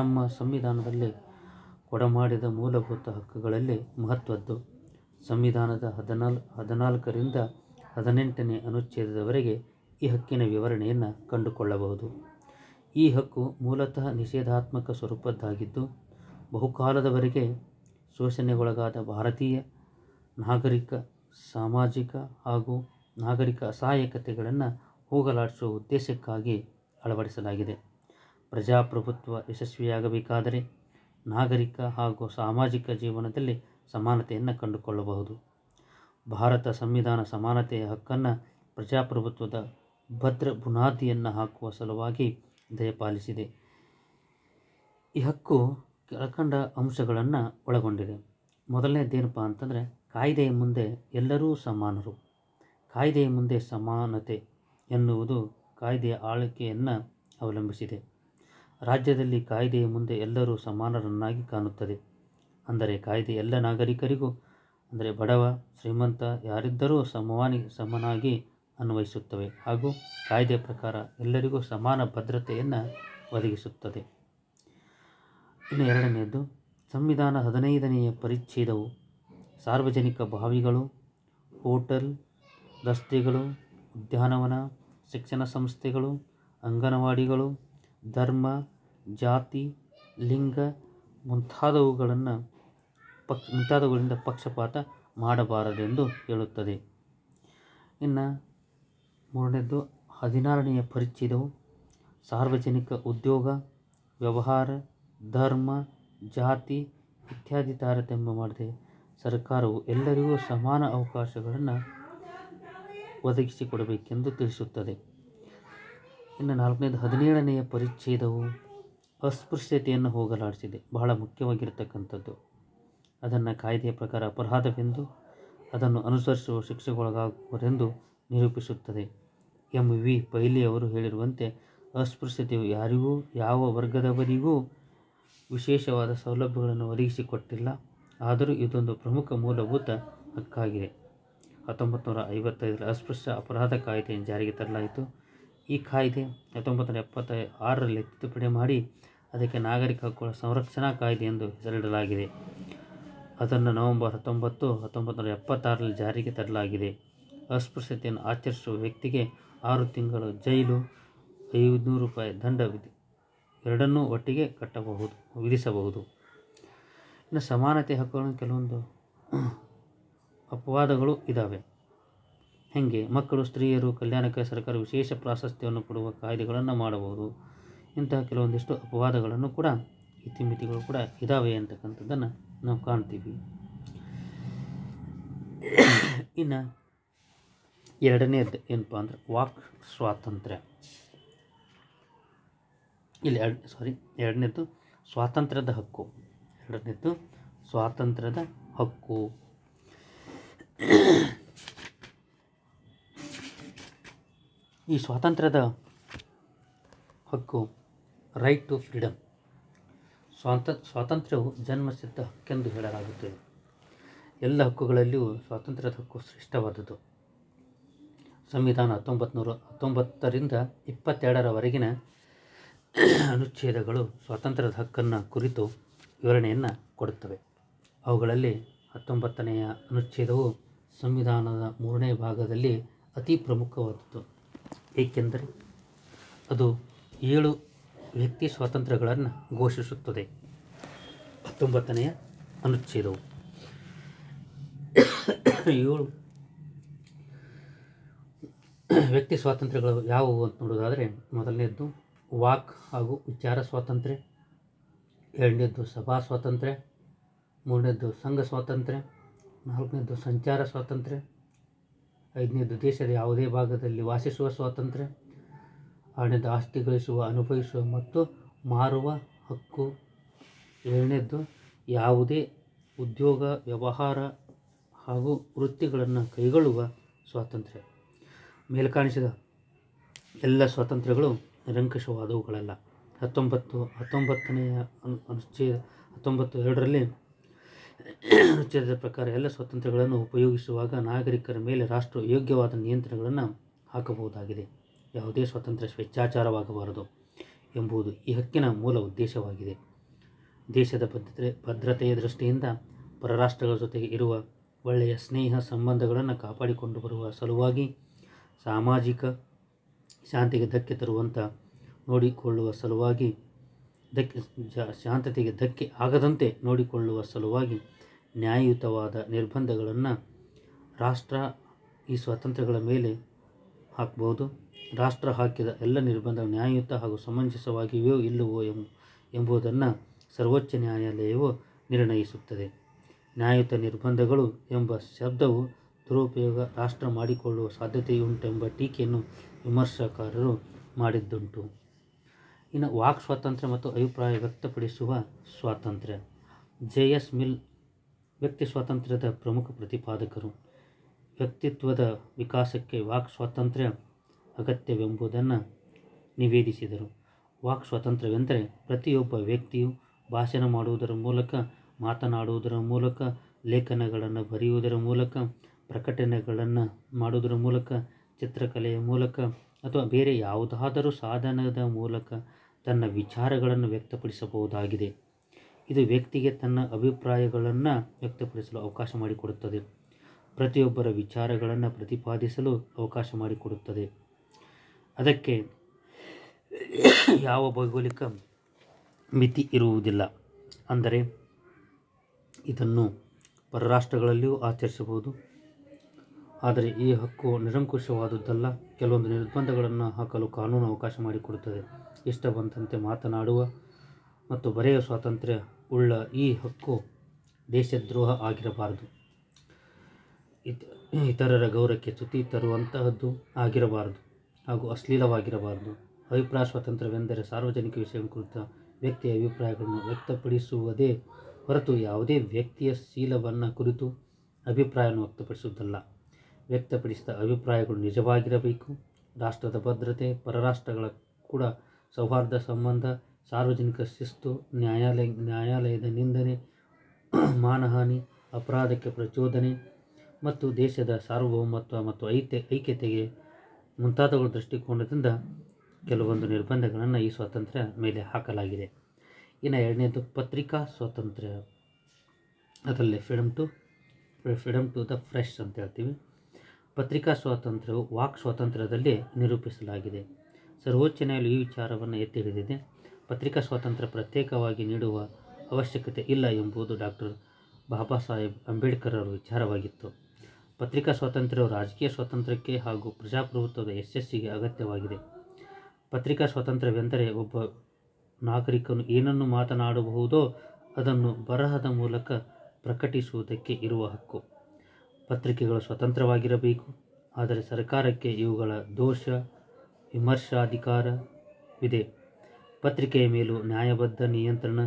ನಮ್ಮ ಸಂವಿಧಾನದಲ್ಲಿ ಕೊಡಮಾಡಿದ ಮೂಲಭೂತ ಹಕ್ಕುಗಳಲ್ಲಿ ಮಹತ್ವದ್ದು ಸಂವಿಧಾನದ ಹದಿನಾಲ್ ಹದಿನಾಲ್ಕರಿಂದ ಹದಿನೆಂಟನೇ ಅನುಚ್ಛೇದದವರೆಗೆ ಈ ಹಕ್ಕಿನ ವಿವರಣೆಯನ್ನು ಕಂಡುಕೊಳ್ಳಬಹುದು ಈ ಹಕ್ಕು ಮೂಲತಃ ನಿಷೇಧಾತ್ಮಕ ಸ್ವರೂಪದ್ದಾಗಿದ್ದು ಬಹುಕಾಲದವರೆಗೆ ಶೋಷಣೆಗೊಳಗಾದ ಭಾರತೀಯ ನಾಗರಿಕ ಸಾಮಾಜಿಕ ಹಾಗೂ ನಾಗರಿಕ ಅಸಹಾಯಕತೆಗಳನ್ನು ಹೋಗಲಾಡಿಸುವ ಉದ್ದೇಶಕ್ಕಾಗಿ ಅಳವಡಿಸಲಾಗಿದೆ ಪ್ರಜಾಪ್ರಭುತ್ವ ಯಶಸ್ವಿಯಾಗಬೇಕಾದರೆ ನಾಗರಿಕ ಹಾಗೂ ಸಾಮಾಜಿಕ ಜೀವನದಲ್ಲಿ ಸಮಾನತೆಯನ್ನು ಕಂಡುಕೊಳ್ಳಬಹುದು ಭಾರತ ಸಂವಿಧಾನ ಸಮಾನತೆಯ ಹಕ್ಕನ್ನು ಪ್ರಜಾಪ್ರಭುತ್ವದ ಭದ್ರ ಬುನಾದಿಯನ್ನು ಹಾಕುವ ಸಲುವಾಗಿ ದಯಪಾಲಿಸಿದೆ ಈ ಹಕ್ಕು ಕೆಳಕಂಡ ಅಂಶಗಳನ್ನು ಒಳಗೊಂಡಿದೆ ಮೊದಲನೇದೇನಪ್ಪ ಅಂತಂದರೆ ಕಾಯ್ದೆಯ ಮುಂದೆ ಎಲ್ಲರೂ ಸಮಾನರು ಕಾಯ್ದೆಯ ಮುಂದೆ ಸಮಾನತೆ ಎನ್ನುವುದು ಕಾಯ್ದೆಯ ಆಳ್ವಿಕೆಯನ್ನು ಅವಲಂಬಿಸಿದೆ ರಾಜ್ಯದಲ್ಲಿ ಕಾಯ್ದೆಯ ಮುಂದೆ ಎಲ್ಲರೂ ಸಮಾನರನ್ನಾಗಿ ಕಾಣುತ್ತದೆ ಅಂದರೆ ಕಾಯ್ದೆ ಎಲ್ಲ ನಾಗರಿಕರಿಗೂ ಅಂದರೆ ಬಡವ ಶ್ರೀಮಂತ ಯಾರಿದ್ದರೂ ಸಮವಾನಿ ಸಮನಾಗಿ ಅನ್ವಯಿಸುತ್ತವೆ ಹಾಗೂ ಕಾಯ್ದೆ ಪ್ರಕಾರ ಎಲ್ಲರಿಗೂ ಸಮಾನ ಭದ್ರತೆಯನ್ನು ಒದಗಿಸುತ್ತದೆ ಇನ್ನು ಎರಡನೆಯದು ಸಂವಿಧಾನ ಹದಿನೈದನೆಯ ಪರಿಚ್ಛೇದವು ಸಾರ್ವಜನಿಕ ಬಾವಿಗಳು ಹೋಟೆಲ್ ರಸ್ತೆಗಳು ಉದ್ಯಾನವನ ಶಿಕ್ಷಣ ಸಂಸ್ಥೆಗಳು ಅಂಗನವಾಡಿಗಳು ಧರ್ಮ ಜಾತಿ ಲಿಂಗ ಮುಂತಾದವುಗಳನ್ನು ಪಕ್ ಮುಂತಾದವುಗಳಿಂದ ಪಕ್ಷಪಾತ ಮಾಡಬಾರದೆಂದು ಹೇಳುತ್ತದೆ ಇನ್ನು ಮೂರನೇದು ಹದಿನಾರನೆಯ ಪರಿಚ್ಛೇದವು ಸಾರ್ವಜನಿಕ ಉದ್ಯೋಗ ವ್ಯವಹಾರ ಧರ್ಮ ಜಾತಿ ಇತ್ಯಾದಿ ತಾರತಮ್ಯ ಮಾಡದೆ ಸರ್ಕಾರವು ಎಲ್ಲರಿಗೂ ಸಮಾನ ಅವಕಾಶಗಳನ್ನು ಒದಗಿಸಿಕೊಡಬೇಕೆಂದು ತಿಳಿಸುತ್ತದೆ ಇನ್ನು ನಾಲ್ಕನೇದು ಹದಿನೇಳನೆಯ ಪರಿಚ್ಛೇದವು ಅಸ್ಪೃಶ್ಯತೆಯನ್ನು ಹೋಗಲಾಡಿಸಿದೆ ಬಹಳ ಮುಖ್ಯವಾಗಿರತಕ್ಕಂಥದ್ದು ಅದನ್ನು ಕಾಯ್ದೆಯ ಪ್ರಕಾರ ಅಪರಾಧವೆಂದು ಅದನ್ನು ಅನುಸರಿಸುವ ಶಿಕ್ಷೆಗೊಳಗಾಗುವರೆಂದು ನಿರೂಪಿಸುತ್ತದೆ ಎಂ ವಿ ಪೈಲಿ ಅವರು ಹೇಳಿರುವಂತೆ ಅಸ್ಪೃಶ್ಯತೆಯು ಯಾರಿಗೂ ಯಾವ ವರ್ಗದವರಿಗೂ ವಿಶೇಷವಾದ ಸೌಲಭ್ಯಗಳನ್ನು ಒದಗಿಸಿಕೊಟ್ಟಿಲ್ಲ ಆದರೂ ಇದೊಂದು ಪ್ರಮುಖ ಮೂಲಭೂತ ಹಕ್ಕಾಗಿದೆ ಹತ್ತೊಂಬತ್ತು ನೂರ ಐವತ್ತೈದರಲ್ಲಿ ಅಸ್ಪೃಶ್ಯ ಅಪರಾಧ ಕಾಯ್ದೆಯನ್ನು ಜಾರಿಗೆ ತರಲಾಯಿತು ಈ ಕಾಯ್ದೆ ಹತ್ತೊಂಬತ್ತು ನೂರ ಎಪ್ಪತ್ತ ಆರರಲ್ಲಿ ತಿದ್ದುಪಡಿ ಮಾಡಿ ಅದಕ್ಕೆ ನಾಗರಿಕ ಹಕ್ಕುಗಳ ಸಂರಕ್ಷಣಾ ಕಾಯ್ದೆ ಎಂದು ಹೆಸರಿಡಲಾಗಿದೆ ಅದನ್ನು ನವೆಂಬರ್ ಹತ್ತೊಂಬತ್ತು ಹತ್ತೊಂಬತ್ತು ನೂರ ಎಪ್ಪತ್ತಾರರಲ್ಲಿ ಜಾರಿಗೆ ತರಲಾಗಿದೆ ಅಸ್ಪೃಶ್ಯತೆಯನ್ನು ಆಚರಿಸುವ ವ್ಯಕ್ತಿಗೆ ಆರು ತಿಂಗಳು ಜೈಲು ಐದುನೂರು ರೂಪಾಯಿ ದಂಡ ವಿಧಿ ಎರಡನ್ನೂ ಒಟ್ಟಿಗೆ ಕಟ್ಟಬಹುದು ವಿಧಿಸಬಹುದು ಇನ್ನು ಸಮಾನತೆ ಹಕ್ಕುಗಳನ್ನು ಕೆಲವೊಂದು ಅಪವಾದಗಳು ಇದ್ದಾವೆ ಹೇಗೆ ಮಕ್ಕಳು ಸ್ತ್ರೀಯರು ಕಲ್ಯಾಣಕ್ಕೆ ಸರ್ಕಾರ ವಿಶೇಷ ಪ್ರಾಶಸ್ತ್ಯವನ್ನು ಕೊಡುವ ಕಾಯ್ದೆಗಳನ್ನು ಮಾಡಬಹುದು ಇಂತಹ ಕೆಲವೊಂದಿಷ್ಟು ಅಪವಾದಗಳನ್ನು ಕೂಡ ಇತಿಮಿತಿಗಳು ಕೂಡ ಇದ್ದಾವೆ ಅಂತಕ್ಕಂಥದ್ದನ್ನು ನಾವು ಕಾಣ್ತೀವಿ ಇನ್ನು ಎರಡನೇದು ಏನಪ್ಪ ಅಂದರೆ ವಾಕ್ ಸ್ವಾತಂತ್ರ್ಯ ಇಲ್ಲಿ ಎರಡು ಸಾರಿ ಎರಡನೇದು ಸ್ವಾತಂತ್ರ್ಯದ ಹಕ್ಕು ಎರಡನೇದು ಸ್ವಾತಂತ್ರ್ಯದ ಹಕ್ಕು ಈ ಸ್ವಾತಂತ್ರ್ಯದ ಹಕ್ಕು ರೈಟ್ ಟು ಫ್ರೀಡಮ್ ಸ್ವಾತ ಸ್ವಾತಂತ್ರ್ಯವು ಜನ್ಮಸಿದ್ಧ ಹಕ್ಕೆಂದು ಹೇಳಲಾಗುತ್ತದೆ ಎಲ್ಲ ಹಕ್ಕುಗಳಲ್ಲಿಯೂ ಸ್ವಾತಂತ್ರ್ಯದ ಹಕ್ಕು ಶ್ರೇಷ್ಠವಾದದ್ದು ಸಂವಿಧಾನ ಹತ್ತೊಂಬತ್ತು ಹತ್ತೊಂಬತ್ತರಿಂದ ಇಪ್ಪತ್ತೆರಡರವರೆಗಿನ ಅನುಚ್ಛೇದಗಳು ಸ್ವಾತಂತ್ರ್ಯದ ಹಕ್ಕನ್ನು ಕುರಿತು ವಿವರಣೆಯನ್ನು ಕೊಡುತ್ತವೆ ಅವುಗಳಲ್ಲಿ ಹತ್ತೊಂಬತ್ತನೆಯ ಅನುಚ್ಛೇದವು ಸಂವಿಧಾನದ ಮೂರನೇ ಭಾಗದಲ್ಲಿ ಅತಿ ಪ್ರಮುಖವಾದದ್ದು ಏಕೆಂದರೆ ಅದು ಏಳು ವ್ಯಕ್ತಿ ಸ್ವಾತಂತ್ರ್ಯಗಳನ್ನು ಘೋಷಿಸುತ್ತದೆ ಹತ್ತೊಂಬತ್ತನೆಯ ಅನುಚ್ಛೇದವು ಏಳು ವ್ಯಕ್ತಿ ಸ್ವಾತಂತ್ರ್ಯಗಳು ಯಾವುವು ಅಂತ ನೋಡೋದಾದರೆ ಮೊದಲನೇದ್ದು ವಾಕ್ ಹಾಗೂ ವಿಚಾರ ಸ್ವಾತಂತ್ರ್ಯ ಎರಡನೇದ್ದು ಸಭಾ ಸ್ವಾತಂತ್ರ್ಯ ಮೂರನೇದ್ದು ಸಂಘ ಸ್ವಾತಂತ್ರ್ಯ ನಾಲ್ಕನೇದ್ದು ಸಂಚಾರ ಸ್ವಾತಂತ್ರ್ಯ ಐದನೇದ್ದು ದೇಶದ ಯಾವುದೇ ಭಾಗದಲ್ಲಿ ವಾಸಿಸುವ ಸ್ವಾತಂತ್ರ್ಯ ಹಣದ ಆಸ್ತಿ ಗಳಿಸುವ ಅನುಭವಿಸುವ ಮತ್ತು ಮಾರುವ ಹಕ್ಕು ಏಳನೇದ್ದು ಯಾವುದೇ ಉದ್ಯೋಗ ವ್ಯವಹಾರ ಹಾಗೂ ವೃತ್ತಿಗಳನ್ನು ಕೈಗೊಳ್ಳುವ ಸ್ವಾತಂತ್ರ್ಯ ಮೇಲ್ಕಾಣಿಸಿದ ಎಲ್ಲ ಸ್ವಾತಂತ್ರ್ಯಗಳು ನಿರಂಕುಶವಾದವುಗಳಲ್ಲ ಹತ್ತೊಂಬತ್ತು ಹತ್ತೊಂಬತ್ತನೆಯ ಅನುಚ್ಛೇದ ಹತ್ತೊಂಬತ್ತು ಎರಡರಲ್ಲಿ ಅನುಚ್ಛೇದದ ಪ್ರಕಾರ ಎಲ್ಲ ಸ್ವಾತಂತ್ರ್ಯಗಳನ್ನು ಉಪಯೋಗಿಸುವಾಗ ನಾಗರಿಕರ ಮೇಲೆ ರಾಷ್ಟ್ರ ಯೋಗ್ಯವಾದ ನಿಯಂತ್ರಣಗಳನ್ನು ಹಾಕಬಹುದಾಗಿದೆ ಯಾವುದೇ ಸ್ವಾತಂತ್ರ್ಯ ಸ್ವೇಚ್ಛಾಚಾರವಾಗಬಾರದು ಎಂಬುದು ಈ ಹಕ್ಕಿನ ಮೂಲ ಉದ್ದೇಶವಾಗಿದೆ ದೇಶದ ಭದ್ರತೆ ಭದ್ರತೆಯ ದೃಷ್ಟಿಯಿಂದ ಪರರಾಷ್ಟ್ರಗಳ ಜೊತೆಗೆ ಇರುವ ಒಳ್ಳೆಯ ಸ್ನೇಹ ಸಂಬಂಧಗಳನ್ನು ಕಾಪಾಡಿಕೊಂಡು ಬರುವ ಸಲುವಾಗಿ ಸಾಮಾಜಿಕ ಶಾಂತಿಗೆ ಧಕ್ಕೆ ತರುವಂಥ ನೋಡಿಕೊಳ್ಳುವ ಸಲುವಾಗಿ ಧಕ್ಕೆ ಶಾಂತತೆಗೆ ಧಕ್ಕೆ ಆಗದಂತೆ ನೋಡಿಕೊಳ್ಳುವ ಸಲುವಾಗಿ ನ್ಯಾಯಯುತವಾದ ನಿರ್ಬಂಧಗಳನ್ನು ರಾಷ್ಟ್ರ ಈ ಸ್ವಾತಂತ್ರ್ಯಗಳ ಮೇಲೆ ಹಾಕಬಹುದು ರಾಷ್ಟ್ರ ಹಾಕಿದ ಎಲ್ಲ ನಿರ್ಬಂಧ ನ್ಯಾಯಯುತ ಹಾಗೂ ಸಮಂಜಸವಾಗಿವೆಯೋ ಇಲ್ಲವೋ ಎಂಬುದನ್ನು ಸರ್ವೋಚ್ಚ ನ್ಯಾಯಾಲಯವು ನಿರ್ಣಯಿಸುತ್ತದೆ ನ್ಯಾಯಯುತ ನಿರ್ಬಂಧಗಳು ಎಂಬ ಶಬ್ದವು ದುರುಪಯೋಗ ರಾಷ್ಟ್ರ ಮಾಡಿಕೊಳ್ಳುವ ಸಾಧ್ಯತೆಯುಂಟೆಂಬ ಟೀಕೆಯನ್ನು ವಿಮರ್ಶಕಾರರು ಮಾಡಿದ್ದುಂಟು ಇನ್ನು ವಾಕ್ ಸ್ವಾತಂತ್ರ್ಯ ಮತ್ತು ಅಭಿಪ್ರಾಯ ವ್ಯಕ್ತಪಡಿಸುವ ಸ್ವಾತಂತ್ರ್ಯ ಜೆ ಎಸ್ ಮಿಲ್ ವ್ಯಕ್ತಿ ಸ್ವಾತಂತ್ರ್ಯದ ಪ್ರಮುಖ ಪ್ರತಿಪಾದಕರು ವ್ಯಕ್ತಿತ್ವದ ವಿಕಾಸಕ್ಕೆ ವಾಕ್ ಸ್ವಾತಂತ್ರ್ಯ ಅಗತ್ಯವೆಂಬುದನ್ನು ನಿವೇದಿಸಿದರು ವಾಕ್ ಸ್ವಾತಂತ್ರ್ಯವೆಂದರೆ ಪ್ರತಿಯೊಬ್ಬ ವ್ಯಕ್ತಿಯು ಭಾಷಣ ಮಾಡುವುದರ ಮೂಲಕ ಮಾತನಾಡುವುದರ ಮೂಲಕ ಲೇಖನಗಳನ್ನು ಬರೆಯುವುದರ ಮೂಲಕ ಪ್ರಕಟಣೆಗಳನ್ನು ಮಾಡುವುದರ ಮೂಲಕ ಚಿತ್ರಕಲೆಯ ಮೂಲಕ ಅಥವಾ ಬೇರೆ ಯಾವುದಾದರೂ ಸಾಧನದ ಮೂಲಕ ತನ್ನ ವಿಚಾರಗಳನ್ನು ವ್ಯಕ್ತಪಡಿಸಬಹುದಾಗಿದೆ ಇದು ವ್ಯಕ್ತಿಗೆ ತನ್ನ ಅಭಿಪ್ರಾಯಗಳನ್ನು ವ್ಯಕ್ತಪಡಿಸಲು ಅವಕಾಶ ಮಾಡಿಕೊಡುತ್ತದೆ ಪ್ರತಿಯೊಬ್ಬರ ವಿಚಾರಗಳನ್ನು ಪ್ರತಿಪಾದಿಸಲು ಅವಕಾಶ ಮಾಡಿಕೊಡುತ್ತದೆ ಅದಕ್ಕೆ ಯಾವ ಭೌಗೋಳಿಕ ಮಿತಿ ಇರುವುದಿಲ್ಲ ಅಂದರೆ ಇದನ್ನು ಪರರಾಷ್ಟ್ರಗಳಲ್ಲಿಯೂ ಆಚರಿಸಬಹುದು ಆದರೆ ಈ ಹಕ್ಕು ನಿರಂಕುಶವಾದದ್ದಲ್ಲ ಕೆಲವೊಂದು ನಿರ್ಬಂಧಗಳನ್ನು ಹಾಕಲು ಕಾನೂನು ಅವಕಾಶ ಮಾಡಿಕೊಡುತ್ತದೆ ಇಷ್ಟ ಬಂದಂತೆ ಮಾತನಾಡುವ ಮತ್ತು ಬರೆಯುವ ಸ್ವಾತಂತ್ರ್ಯ ಉಳ್ಳ ಈ ಹಕ್ಕು ದೇಶದ್ರೋಹ ಆಗಿರಬಾರದು ಇತ ಇತರರ ಗೌರವಕ್ಕೆ ಚ್ಯುತಿ ತರುವಂತಹದ್ದು ಆಗಿರಬಾರದು ಹಾಗೂ ಅಶ್ಲೀಲವಾಗಿರಬಾರದು ಅಭಿಪ್ರಾಯ ಸ್ವಾತಂತ್ರ್ಯವೆಂದರೆ ಸಾರ್ವಜನಿಕ ವಿಷಯ ಕುರಿತ ವ್ಯಕ್ತಿಯ ಅಭಿಪ್ರಾಯಗಳನ್ನು ವ್ಯಕ್ತಪಡಿಸುವುದೇ ಹೊರತು ಯಾವುದೇ ವ್ಯಕ್ತಿಯ ಶೀಲವನ್ನು ಕುರಿತು ಅಭಿಪ್ರಾಯವನ್ನು ವ್ಯಕ್ತಪಡಿಸುವುದಲ್ಲ ವ್ಯಕ್ತಪಡಿಸಿದ ಅಭಿಪ್ರಾಯಗಳು ನಿಜವಾಗಿರಬೇಕು ರಾಷ್ಟ್ರದ ಭದ್ರತೆ ಪರರಾಷ್ಟ್ರಗಳ ಕೂಡ ಸೌಹಾರ್ದ ಸಂಬಂಧ ಸಾರ್ವಜನಿಕ ಶಿಸ್ತು ನ್ಯಾಯಾಲಯ ನ್ಯಾಯಾಲಯದ ನಿಂದನೆ ಮಾನಹಾನಿ ಅಪರಾಧಕ್ಕೆ ಪ್ರಚೋದನೆ ಮತ್ತು ದೇಶದ ಸಾರ್ವಭೌಮತ್ವ ಮತ್ತು ಐತೆ ಐಕ್ಯತೆಗೆ ಮುಂತಾದವುಗಳ ದೃಷ್ಟಿಕೋನದಿಂದ ಕೆಲವೊಂದು ನಿರ್ಬಂಧಗಳನ್ನು ಈ ಸ್ವಾತಂತ್ರ್ಯ ಮೇಲೆ ಹಾಕಲಾಗಿದೆ ಇನ್ನು ಎರಡನೇದು ಪತ್ರಿಕಾ ಸ್ವಾತಂತ್ರ್ಯ ಅದರಲ್ಲಿ freedom to freedom to the press ಅಂತ ಹೇಳ್ತೀವಿ ಪತ್ರಿಕಾ ಸ್ವಾತಂತ್ರ್ಯವು ವಾಕ್ ಸ್ವಾತಂತ್ರ್ಯದಲ್ಲಿ ನಿರೂಪಿಸಲಾಗಿದೆ ಸರ್ವೋಚ್ಚ ನ್ಯಾಯಾಲಯ ಈ ವಿಚಾರವನ್ನು ಎತ್ತಿ ಹಿಡಿದಿದೆ ಪತ್ರಿಕಾ ಸ್ವಾತಂತ್ರ್ಯ ಪ್ರತ್ಯೇಕವಾಗಿ ನೀಡುವ ಅವಶ್ಯಕತೆ ಇಲ್ಲ ಎಂಬುದು ಡಾಕ್ಟರ್ ಬಾಬಾ ಸಾಹೇಬ್ ಅಂಬೇಡ್ಕರ್ ಅವರ ವಿಚಾರವಾಗಿತ್ತು ಪತ್ರಿಕಾ ಸ್ವಾತಂತ್ರ್ಯವು ರಾಜಕೀಯ ಸ್ವಾತಂತ್ರ್ಯಕ್ಕೆ ಹಾಗೂ ಪ್ರಜಾಪ್ರಭುತ್ವದ ಯಶಸ್ಸಿಗೆ ಅಗತ್ಯವಾಗಿದೆ ಪತ್ರಿಕಾ ಸ್ವಾತಂತ್ರ್ಯವೆಂದರೆ ಒಬ್ಬ ನಾಗರಿಕನು ಏನನ್ನು ಮಾತನಾಡಬಹುದೋ ಅದನ್ನು ಬರಹದ ಮೂಲಕ ಪ್ರಕಟಿಸುವುದಕ್ಕೆ ಇರುವ ಹಕ್ಕು ಪತ್ರಿಕೆಗಳು ಸ್ವತಂತ್ರವಾಗಿರಬೇಕು ಆದರೆ ಸರ್ಕಾರಕ್ಕೆ ಇವುಗಳ ದೋಷ ವಿಮರ್ಶಾಧಿಕಾರವಿದೆ ಪತ್ರಿಕೆಯ ಮೇಲೂ ನ್ಯಾಯಬದ್ಧ ನಿಯಂತ್ರಣ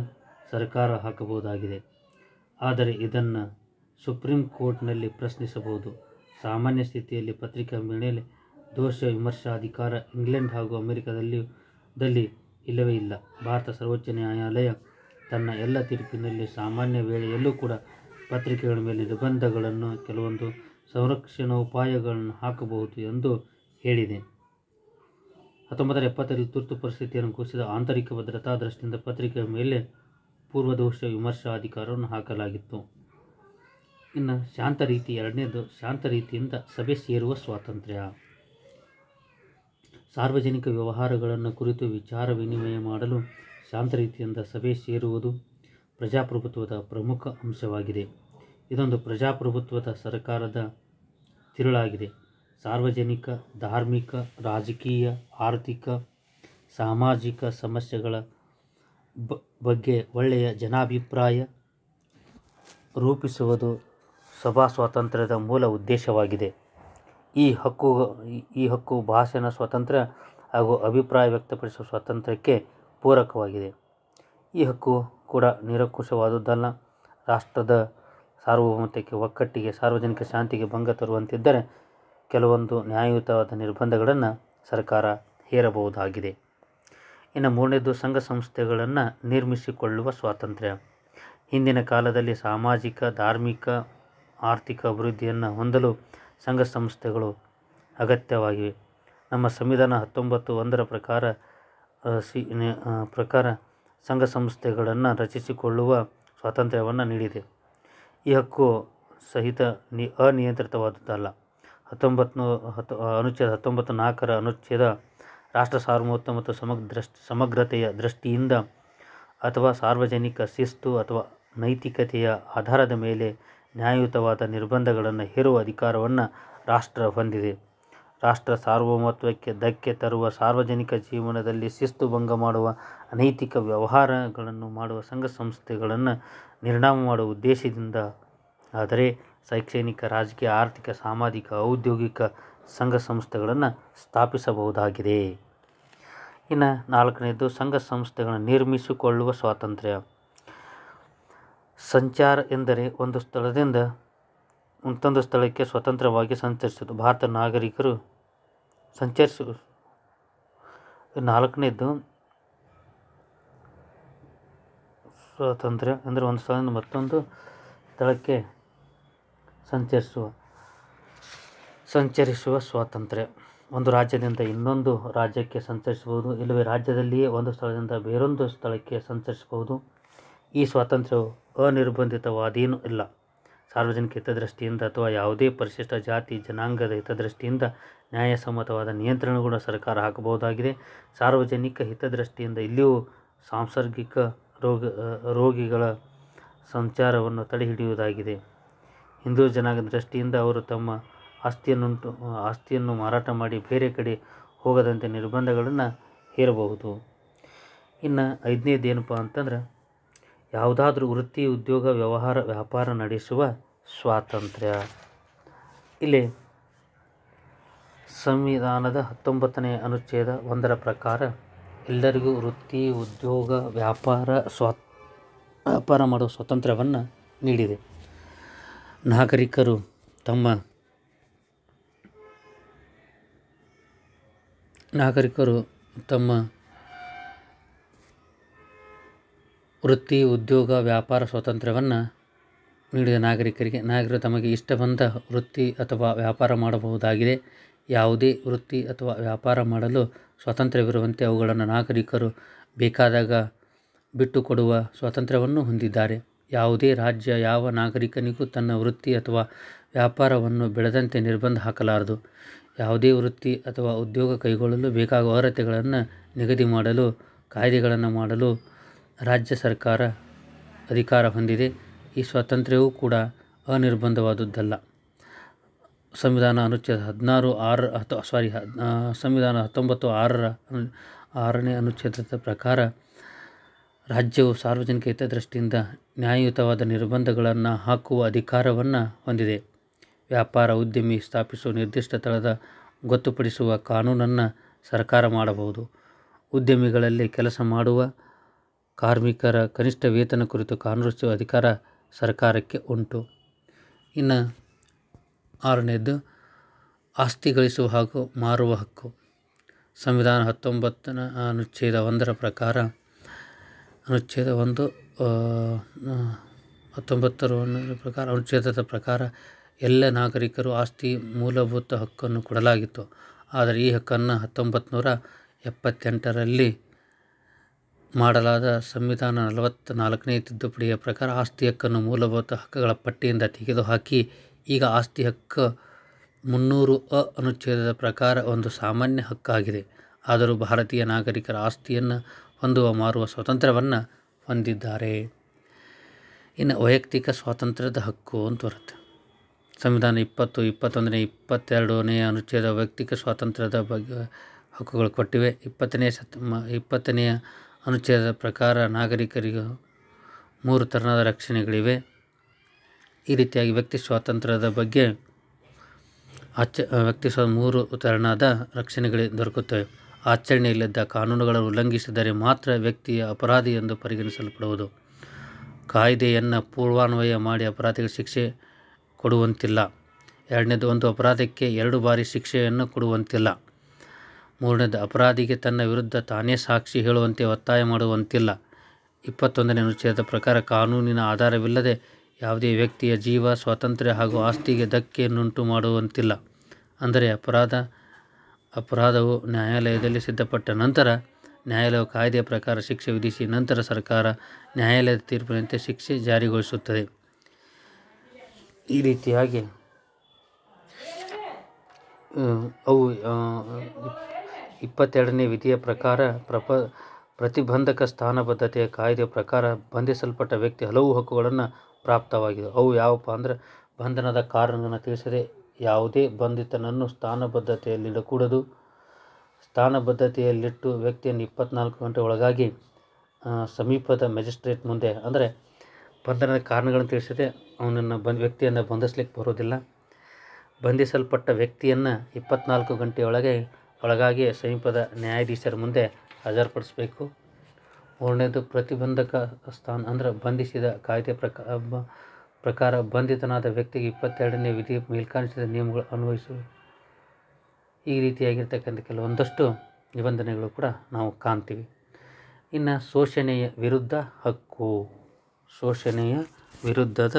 ಸರ್ಕಾರ ಹಾಕಬಹುದಾಗಿದೆ ಆದರೆ ಇದನ್ನು ಸುಪ್ರೀಂ ಕೋರ್ಟ್ನಲ್ಲಿ ಪ್ರಶ್ನಿಸಬಹುದು ಸಾಮಾನ್ಯ ಸ್ಥಿತಿಯಲ್ಲಿ ಪತ್ರಿಕೆ ಮೇಲೆ ದೋಷ ವಿಮರ್ಶಾ ಅಧಿಕಾರ ಇಂಗ್ಲೆಂಡ್ ಹಾಗೂ ಅಮೆರಿಕದಲ್ಲಿ ದಲ್ಲಿ ಇಲ್ಲವೇ ಇಲ್ಲ ಭಾರತ ಸರ್ವೋಚ್ಚ ನ್ಯಾಯಾಲಯ ತನ್ನ ಎಲ್ಲ ತೀರ್ಪಿನಲ್ಲಿ ಸಾಮಾನ್ಯ ವೇಳೆಯಲ್ಲೂ ಕೂಡ ಪತ್ರಿಕೆಗಳ ಮೇಲೆ ನಿರ್ಬಂಧಗಳನ್ನು ಕೆಲವೊಂದು ಸಂರಕ್ಷಣಾ ಉಪಾಯಗಳನ್ನು ಹಾಕಬಹುದು ಎಂದು ಹೇಳಿದೆ ಹತ್ತೊಂಬತ್ತರ ಎಪ್ಪತ್ತರಲ್ಲಿ ತುರ್ತು ಪರಿಸ್ಥಿತಿಯನ್ನು ಘೋಷಿಸಿದ ಆಂತರಿಕ ಭದ್ರತಾ ದೃಷ್ಟಿಯಿಂದ ಪತ್ರಿಕೆಯ ಮೇಲೆ ಪೂರ್ವದೋಷ ವಿಮರ್ಶಾ ಅಧಿಕಾರವನ್ನು ಹಾಕಲಾಗಿತ್ತು ಇನ್ನು ಶಾಂತ ರೀತಿ ಎರಡನೇದು ಶಾಂತ ರೀತಿಯಿಂದ ಸಭೆ ಸೇರುವ ಸ್ವಾತಂತ್ರ್ಯ ಸಾರ್ವಜನಿಕ ವ್ಯವಹಾರಗಳನ್ನು ಕುರಿತು ವಿಚಾರ ವಿನಿಮಯ ಮಾಡಲು ಶಾಂತ ರೀತಿಯಿಂದ ಸಭೆ ಸೇರುವುದು ಪ್ರಜಾಪ್ರಭುತ್ವದ ಪ್ರಮುಖ ಅಂಶವಾಗಿದೆ ಇದೊಂದು ಪ್ರಜಾಪ್ರಭುತ್ವದ ಸರ್ಕಾರದ ತಿರುಳಾಗಿದೆ ಸಾರ್ವಜನಿಕ ಧಾರ್ಮಿಕ ರಾಜಕೀಯ ಆರ್ಥಿಕ ಸಾಮಾಜಿಕ ಸಮಸ್ಯೆಗಳ ಬಗ್ಗೆ ಒಳ್ಳೆಯ ಜನಾಭಿಪ್ರಾಯ ರೂಪಿಸುವುದು ಸಭಾ ಸ್ವಾತಂತ್ರ್ಯದ ಮೂಲ ಉದ್ದೇಶವಾಗಿದೆ ಈ ಹಕ್ಕು ಈ ಹಕ್ಕು ಭಾಷಣ ಸ್ವಾತಂತ್ರ್ಯ ಹಾಗೂ ಅಭಿಪ್ರಾಯ ವ್ಯಕ್ತಪಡಿಸುವ ಸ್ವಾತಂತ್ರ್ಯಕ್ಕೆ ಪೂರಕವಾಗಿದೆ ಈ ಹಕ್ಕು ಕೂಡ ನಿರಂಕುಶವಾದುದಲ್ಲ ರಾಷ್ಟ್ರದ ಸಾರ್ವಭೌಮತೆಗೆ ಒಕ್ಕಟ್ಟಿಗೆ ಸಾರ್ವಜನಿಕ ಶಾಂತಿಗೆ ಭಂಗ ತರುವಂತಿದ್ದರೆ ಕೆಲವೊಂದು ನ್ಯಾಯಯುತವಾದ ನಿರ್ಬಂಧಗಳನ್ನು ಸರ್ಕಾರ ಹೇರಬಹುದಾಗಿದೆ ಇನ್ನು ಮೂರನೇದು ಸಂಘ ಸಂಸ್ಥೆಗಳನ್ನು ನಿರ್ಮಿಸಿಕೊಳ್ಳುವ ಸ್ವಾತಂತ್ರ್ಯ ಹಿಂದಿನ ಕಾಲದಲ್ಲಿ ಸಾಮಾಜಿಕ ಧಾರ್ಮಿಕ ಆರ್ಥಿಕ ಅಭಿವೃದ್ಧಿಯನ್ನು ಹೊಂದಲು ಸಂಘ ಸಂಸ್ಥೆಗಳು ಅಗತ್ಯವಾಗಿವೆ ನಮ್ಮ ಸಂವಿಧಾನ ಹತ್ತೊಂಬತ್ತು ಒಂದರ ಪ್ರಕಾರ ಸಿ ಪ್ರಕಾರ ಸಂಘ ಸಂಸ್ಥೆಗಳನ್ನು ರಚಿಸಿಕೊಳ್ಳುವ ಸ್ವಾತಂತ್ರ್ಯವನ್ನು ನೀಡಿದೆ ಈ ಹಕ್ಕು ಸಹಿತ ನಿ ಅನಿಯಂತ್ರಿತವಾದದ್ದಲ್ಲ ಹತ್ತೊಂಬತ್ತು ಹತ್ತು ಅನುಚ್ಛೇದ ಹತ್ತೊಂಬತ್ತು ನಾಲ್ಕರ ಅನುಚ್ಛೇದ ರಾಷ್ಟ್ರ ಸಾರ್ವಭೌಮತ್ವ ಮತ್ತು ಸಮಗ್ರ ಸಮಗ್ರತೆಯ ದೃಷ್ಟಿಯಿಂದ ಅಥವಾ ಸಾರ್ವಜನಿಕ ಶಿಸ್ತು ಅಥವಾ ನೈತಿಕತೆಯ ಆಧಾರದ ಮೇಲೆ ನ್ಯಾಯಯುತವಾದ ನಿರ್ಬಂಧಗಳನ್ನು ಹೇರುವ ಅಧಿಕಾರವನ್ನು ರಾಷ್ಟ್ರ ಹೊಂದಿದೆ. ರಾಷ್ಟ್ರ ಸಾರ್ವಭೌಮತ್ವಕ್ಕೆ ಧಕ್ಕೆ ತರುವ, ಸಾರ್ವಜನಿಕ ಜೀವನದಲ್ಲಿ ಶಿಸ್ತು ಭಂಗ ಮಾಡುವ, ಅನೈತಿಕ ವ್ಯವಹಾರಗಳನ್ನು ಮಾಡುವ ಸಂಘ-ಸಂಸ್ಥೆಗಳನ್ನು ನಿರ್ಣಾಮ ಮಾಡುವ ಉದ್ದೇಶದಿಂದ. ಆದರೆ ಶೈಕ್ಷಣಿಕ, ರಾಜಕೀಯ, ಆರ್ಥಿಕ, ಸಾಮಾಜಿಕ, ಔದ್ಯೋಗಿಕ ಸಂಘ-ಸಂಸ್ಥೆಗಳನ್ನು ಸ್ಥಾಪಿಸಬಹುದಾಗಿದೆ. ಇನ್ನು ನಾಲ್ಕನೇದು ಸಂಘ-ಸಂಸ್ಥೆಗಳನ್ನು ನಿರ್ಮಿಸಿಕೊಳ್ಳುವ ಸ್ವಾತಂತ್ರ್ಯ. ಸಂಚಾರ ಎಂದರೆ ಒಂದು ಸ್ಥಳದಿಂದ ಮತ್ತೊಂದು ಸ್ಥಳಕ್ಕೆ ಸ್ವತಂತ್ರವಾಗಿ ಸಂಚರಿಸುವುದು ಭಾರತ ನಾಗರಿಕರು ಸಂಚರಿಸು ನಾಲ್ಕನೇದು ಸ್ವಾತಂತ್ರ್ಯ ಅಂದರೆ ಒಂದು ಸ್ಥಳದಿಂದ ಮತ್ತೊಂದು ಸ್ಥಳಕ್ಕೆ ಸಂಚರಿಸುವ ಸಂಚರಿಸುವ ಸ್ವಾತಂತ್ರ್ಯ ಒಂದು ರಾಜ್ಯದಿಂದ ಇನ್ನೊಂದು ರಾಜ್ಯಕ್ಕೆ ಸಂಚರಿಸಬಹುದು ಇಲ್ಲವೇ ರಾಜ್ಯದಲ್ಲಿಯೇ ಒಂದು ಸ್ಥಳದಿಂದ ಬೇರೊಂದು ಸ್ಥಳಕ್ಕೆ ಸಂಚರಿಸಬಹುದು ಈ ಸ್ವಾತಂತ್ರ್ಯವು ಅನಿರ್ಬಂಧಿತವಾದೇನೂ ಇಲ್ಲ ಸಾರ್ವಜನಿಕ ಹಿತದೃಷ್ಟಿಯಿಂದ ಅಥವಾ ಯಾವುದೇ ಪರಿಶಿಷ್ಟ ಜಾತಿ ಜನಾಂಗದ ಹಿತದೃಷ್ಟಿಯಿಂದ ನ್ಯಾಯಸಮ್ಮತವಾದ ನಿಯಂತ್ರಣಗಳ ಸರ್ಕಾರ ಹಾಕಬಹುದಾಗಿದೆ ಸಾರ್ವಜನಿಕ ಹಿತದೃಷ್ಟಿಯಿಂದ ಇಲ್ಲಿಯೂ ಸಾಂಸರ್ಗಿಕ ರೋಗ ರೋಗಿಗಳ ಸಂಚಾರವನ್ನು ಹಿಡಿಯುವುದಾಗಿದೆ ಹಿಂದೂ ಜನಾಂಗದ ದೃಷ್ಟಿಯಿಂದ ಅವರು ತಮ್ಮ ಆಸ್ತಿಯನ್ನುಂಟು ಆಸ್ತಿಯನ್ನು ಮಾರಾಟ ಮಾಡಿ ಬೇರೆ ಕಡೆ ಹೋಗದಂತೆ ನಿರ್ಬಂಧಗಳನ್ನು ಹೇರಬಹುದು ಇನ್ನು ಐದನೇದೇನಪ್ಪ ಅಂತಂದ್ರೆ ಯಾವುದಾದ್ರೂ ವೃತ್ತಿ ಉದ್ಯೋಗ ವ್ಯವಹಾರ ವ್ಯಾಪಾರ ನಡೆಸುವ ಸ್ವಾತಂತ್ರ್ಯ ಇಲ್ಲಿ ಸಂವಿಧಾನದ ಹತ್ತೊಂಬತ್ತನೇ ಅನುಚ್ಛೇದ ಒಂದರ ಪ್ರಕಾರ ಎಲ್ಲರಿಗೂ ವೃತ್ತಿ ಉದ್ಯೋಗ ವ್ಯಾಪಾರ ಸ್ವಾ ವ್ಯಾಪಾರ ಮಾಡುವ ಸ್ವಾತಂತ್ರ್ಯವನ್ನು ನೀಡಿದೆ ನಾಗರಿಕರು ತಮ್ಮ ನಾಗರಿಕರು ತಮ್ಮ ವೃತ್ತಿ ಉದ್ಯೋಗ ವ್ಯಾಪಾರ ಸ್ವಾತಂತ್ರ್ಯವನ್ನು ನೀಡಿದ ನಾಗರಿಕರಿಗೆ ನಾಗರಿಕರು ತಮಗೆ ಇಷ್ಟ ಬಂದ ವೃತ್ತಿ ಅಥವಾ ವ್ಯಾಪಾರ ಮಾಡಬಹುದಾಗಿದೆ ಯಾವುದೇ ವೃತ್ತಿ ಅಥವಾ ವ್ಯಾಪಾರ ಮಾಡಲು ಸ್ವಾತಂತ್ರ್ಯವಿರುವಂತೆ ಅವುಗಳನ್ನು ನಾಗರಿಕರು ಬೇಕಾದಾಗ ಬಿಟ್ಟುಕೊಡುವ ಸ್ವಾತಂತ್ರ್ಯವನ್ನು ಹೊಂದಿದ್ದಾರೆ ಯಾವುದೇ ರಾಜ್ಯ ಯಾವ ನಾಗರಿಕನಿಗೂ ತನ್ನ ವೃತ್ತಿ ಅಥವಾ ವ್ಯಾಪಾರವನ್ನು ಬೆಳೆದಂತೆ ನಿರ್ಬಂಧ ಹಾಕಲಾರದು ಯಾವುದೇ ವೃತ್ತಿ ಅಥವಾ ಉದ್ಯೋಗ ಕೈಗೊಳ್ಳಲು ಬೇಕಾಗುವ ಅರ್ಹತೆಗಳನ್ನು ನಿಗದಿ ಮಾಡಲು ಕಾಯ್ದೆಗಳನ್ನು ಮಾಡಲು ರಾಜ್ಯ ಸರ್ಕಾರ ಅಧಿಕಾರ ಹೊಂದಿದೆ ಈ ಸ್ವಾತಂತ್ರ್ಯವೂ ಕೂಡ ಅನಿರ್ಬಂಧವಾದುದಲ್ಲ ಸಂವಿಧಾನ ಅನುಚ್ಛೇದ ಹದಿನಾರು ಆರ ಹತ್ತು ಸಾರಿ ಸಂವಿಧಾನ ಹತ್ತೊಂಬತ್ತು ಆರರ ಆರನೇ ಅನುಚ್ಛೇದದ ಪ್ರಕಾರ ರಾಜ್ಯವು ಸಾರ್ವಜನಿಕ ಹಿತದೃಷ್ಟಿಯಿಂದ ನ್ಯಾಯಯುತವಾದ ನಿರ್ಬಂಧಗಳನ್ನು ಹಾಕುವ ಅಧಿಕಾರವನ್ನು ಹೊಂದಿದೆ ವ್ಯಾಪಾರ ಉದ್ಯಮಿ ಸ್ಥಾಪಿಸುವ ನಿರ್ದಿಷ್ಟ ತಳದ ಗೊತ್ತುಪಡಿಸುವ ಕಾನೂನನ್ನು ಸರ್ಕಾರ ಮಾಡಬಹುದು ಉದ್ಯಮಿಗಳಲ್ಲಿ ಕೆಲಸ ಮಾಡುವ ಕಾರ್ಮಿಕರ ಕನಿಷ್ಠ ವೇತನ ಕುರಿತು ಕಾನೂನು ಅಧಿಕಾರ ಸರ್ಕಾರಕ್ಕೆ ಉಂಟು ಇನ್ನು ಆರನೇದು ಆಸ್ತಿ ಗಳಿಸುವ ಹಾಗೂ ಮಾರುವ ಹಕ್ಕು ಸಂವಿಧಾನ ಹತ್ತೊಂಬತ್ತನ ಅನುಚ್ಛೇದ ಒಂದರ ಪ್ರಕಾರ ಅನುಚ್ಛೇದ ಒಂದು ಹತ್ತೊಂಬತ್ತರ ಒಂದರ ಪ್ರಕಾರ ಅನುಚ್ಛೇದದ ಪ್ರಕಾರ ಎಲ್ಲ ನಾಗರಿಕರು ಆಸ್ತಿ ಮೂಲಭೂತ ಹಕ್ಕನ್ನು ಕೊಡಲಾಗಿತ್ತು ಆದರೆ ಈ ಹಕ್ಕನ್ನು ಹತ್ತೊಂಬತ್ತು ನೂರ ಎಪ್ಪತ್ತೆಂಟರಲ್ಲಿ ಮಾಡಲಾದ ಸಂವಿಧಾನ ನಲವತ್ತ ನಾಲ್ಕನೇ ತಿದ್ದುಪಡಿಯ ಪ್ರಕಾರ ಆಸ್ತಿ ಹಕ್ಕನ್ನು ಮೂಲಭೂತ ಹಕ್ಕುಗಳ ಪಟ್ಟಿಯಿಂದ ತೆಗೆದುಹಾಕಿ ಈಗ ಆಸ್ತಿ ಹಕ್ಕು ಮುನ್ನೂರು ಅ ಅನುಚ್ಛೇದದ ಪ್ರಕಾರ ಒಂದು ಸಾಮಾನ್ಯ ಹಕ್ಕಾಗಿದೆ ಆದರೂ ಭಾರತೀಯ ನಾಗರಿಕರ ಆಸ್ತಿಯನ್ನು ಹೊಂದುವ ಮಾರುವ ಸ್ವಾತಂತ್ರ್ಯವನ್ನು ಹೊಂದಿದ್ದಾರೆ ಇನ್ನು ವೈಯಕ್ತಿಕ ಸ್ವಾತಂತ್ರ್ಯದ ಹಕ್ಕು ಅಂತ ಬರುತ್ತೆ ಸಂವಿಧಾನ ಇಪ್ಪತ್ತು ಇಪ್ಪತ್ತೊಂದನೇ ಇಪ್ಪತ್ತೆರಡನೇ ಅನುಚ್ಛೇದ ವೈಯಕ್ತಿಕ ಸ್ವಾತಂತ್ರ್ಯದ ಬಗ್ಗೆ ಹಕ್ಕುಗಳು ಕೊಟ್ಟಿವೆ ಇಪ್ಪತ್ತನೇ ಶತಮ ಇಪ್ಪತ್ತನೆಯ ಅನುಚ್ಛೇದದ ಪ್ರಕಾರ ನಾಗರಿಕರಿಗೂ ಮೂರು ತರಹದ ರಕ್ಷಣೆಗಳಿವೆ ಈ ರೀತಿಯಾಗಿ ವ್ಯಕ್ತಿ ಸ್ವಾತಂತ್ರ್ಯದ ಬಗ್ಗೆ ಆಚ ವ್ಯಕ್ತಿ ಸ್ವ ಮೂರು ತರನಾದ ರಕ್ಷಣೆಗಳು ದೊರಕುತ್ತವೆ ಆಚರಣೆಯಲ್ಲಿದ್ದ ಕಾನೂನುಗಳನ್ನು ಉಲ್ಲಂಘಿಸಿದರೆ ಮಾತ್ರ ವ್ಯಕ್ತಿಯ ಅಪರಾಧಿ ಎಂದು ಪರಿಗಣಿಸಲ್ಪಡುವುದು ಕಾಯ್ದೆಯನ್ನು ಪೂರ್ವಾನ್ವಯ ಮಾಡಿ ಅಪರಾಧಿಗಳ ಶಿಕ್ಷೆ ಕೊಡುವಂತಿಲ್ಲ ಎರಡನೇದು ಒಂದು ಅಪರಾಧಕ್ಕೆ ಎರಡು ಬಾರಿ ಶಿಕ್ಷೆಯನ್ನು ಕೊಡುವಂತಿಲ್ಲ ಮೂರನೇದು ಅಪರಾಧಿಗೆ ತನ್ನ ವಿರುದ್ಧ ತಾನೇ ಸಾಕ್ಷಿ ಹೇಳುವಂತೆ ಒತ್ತಾಯ ಮಾಡುವಂತಿಲ್ಲ ಇಪ್ಪತ್ತೊಂದನೇ ಅನುಚ್ಛೇದ ಪ್ರಕಾರ ಕಾನೂನಿನ ಆಧಾರವಿಲ್ಲದೆ ಯಾವುದೇ ವ್ಯಕ್ತಿಯ ಜೀವ ಸ್ವಾತಂತ್ರ್ಯ ಹಾಗೂ ಆಸ್ತಿಗೆ ಧಕ್ಕೆಯನ್ನುಂಟು ಮಾಡುವಂತಿಲ್ಲ ಅಂದರೆ ಅಪರಾಧ ಅಪರಾಧವು ನ್ಯಾಯಾಲಯದಲ್ಲಿ ಸಿದ್ಧಪಟ್ಟ ನಂತರ ನ್ಯಾಯಾಲಯ ಕಾಯ್ದೆಯ ಪ್ರಕಾರ ಶಿಕ್ಷೆ ವಿಧಿಸಿ ನಂತರ ಸರ್ಕಾರ ನ್ಯಾಯಾಲಯದ ತೀರ್ಪಿನಂತೆ ಶಿಕ್ಷೆ ಜಾರಿಗೊಳಿಸುತ್ತದೆ ಈ ರೀತಿಯಾಗಿ ಅವು ಇಪ್ಪತ್ತೆರಡನೇ ವಿಧಿಯ ಪ್ರಕಾರ ಪ್ರಪ ಪ್ರತಿಬಂಧಕ ಸ್ಥಾನಬದ್ಧತೆಯ ಕಾಯ್ದೆಯ ಪ್ರಕಾರ ಬಂಧಿಸಲ್ಪಟ್ಟ ವ್ಯಕ್ತಿ ಹಲವು ಹಕ್ಕುಗಳನ್ನು ಪ್ರಾಪ್ತವಾಗಿದೆ ಅವು ಯಾವಪ್ಪ ಅಂದ್ರೆ ಬಂಧನದ ಕಾರಣವನ್ನು ತಿಳಿಸದೆ ಯಾವುದೇ ಬಂಧಿತನನ್ನು ಸ್ಥಾನಬದ್ಧತೆಯಲ್ಲಿಡಕೂಡದು ಸ್ಥಾನಬದ್ಧತೆಯಲ್ಲಿಟ್ಟು ವ್ಯಕ್ತಿಯನ್ನು ಇಪ್ಪತ್ನಾಲ್ಕು ಗಂಟೆ ಒಳಗಾಗಿ ಸಮೀಪದ ಮ್ಯಾಜಿಸ್ಟ್ರೇಟ್ ಮುಂದೆ ಅಂದರೆ ಬಂಧನದ ಕಾರಣಗಳನ್ನು ತಿಳಿಸದೆ ಅವನನ್ನು ಬಂದ್ ವ್ಯಕ್ತಿಯನ್ನು ಬಂಧಿಸ್ಲಿಕ್ಕೆ ಬರೋದಿಲ್ಲ ಬಂಧಿಸಲ್ಪಟ್ಟ ವ್ಯಕ್ತಿಯನ್ನು ಇಪ್ಪತ್ನಾಲ್ಕು ಗಂಟೆಯೊಳಗೆ ಒಳಗಾಗಿ ಸಮೀಪದ ನ್ಯಾಯಾಧೀಶರ ಮುಂದೆ ಹಾಜರುಪಡಿಸಬೇಕು ಮೂರನೇದು ಪ್ರತಿಬಂಧಕ ಸ್ಥಾನ ಅಂದರೆ ಬಂಧಿಸಿದ ಕಾಯ್ದೆ ಪ್ರಕಾರ ಪ್ರಕಾರ ಬಂಧಿತನಾದ ವ್ಯಕ್ತಿಗೆ ಇಪ್ಪತ್ತೆರಡನೇ ವಿಧಿ ಮೇಲ್ಕಾಣಿಸಿದ ನಿಯಮಗಳು ಅನ್ವಯಿಸು ಈ ರೀತಿಯಾಗಿರ್ತಕ್ಕಂಥ ಕೆಲವೊಂದಷ್ಟು ನಿಬಂಧನೆಗಳು ಕೂಡ ನಾವು ಕಾಣ್ತೀವಿ ಇನ್ನು ಶೋಷಣೆಯ ವಿರುದ್ಧ ಹಕ್ಕು ಶೋಷಣೆಯ ವಿರುದ್ಧದ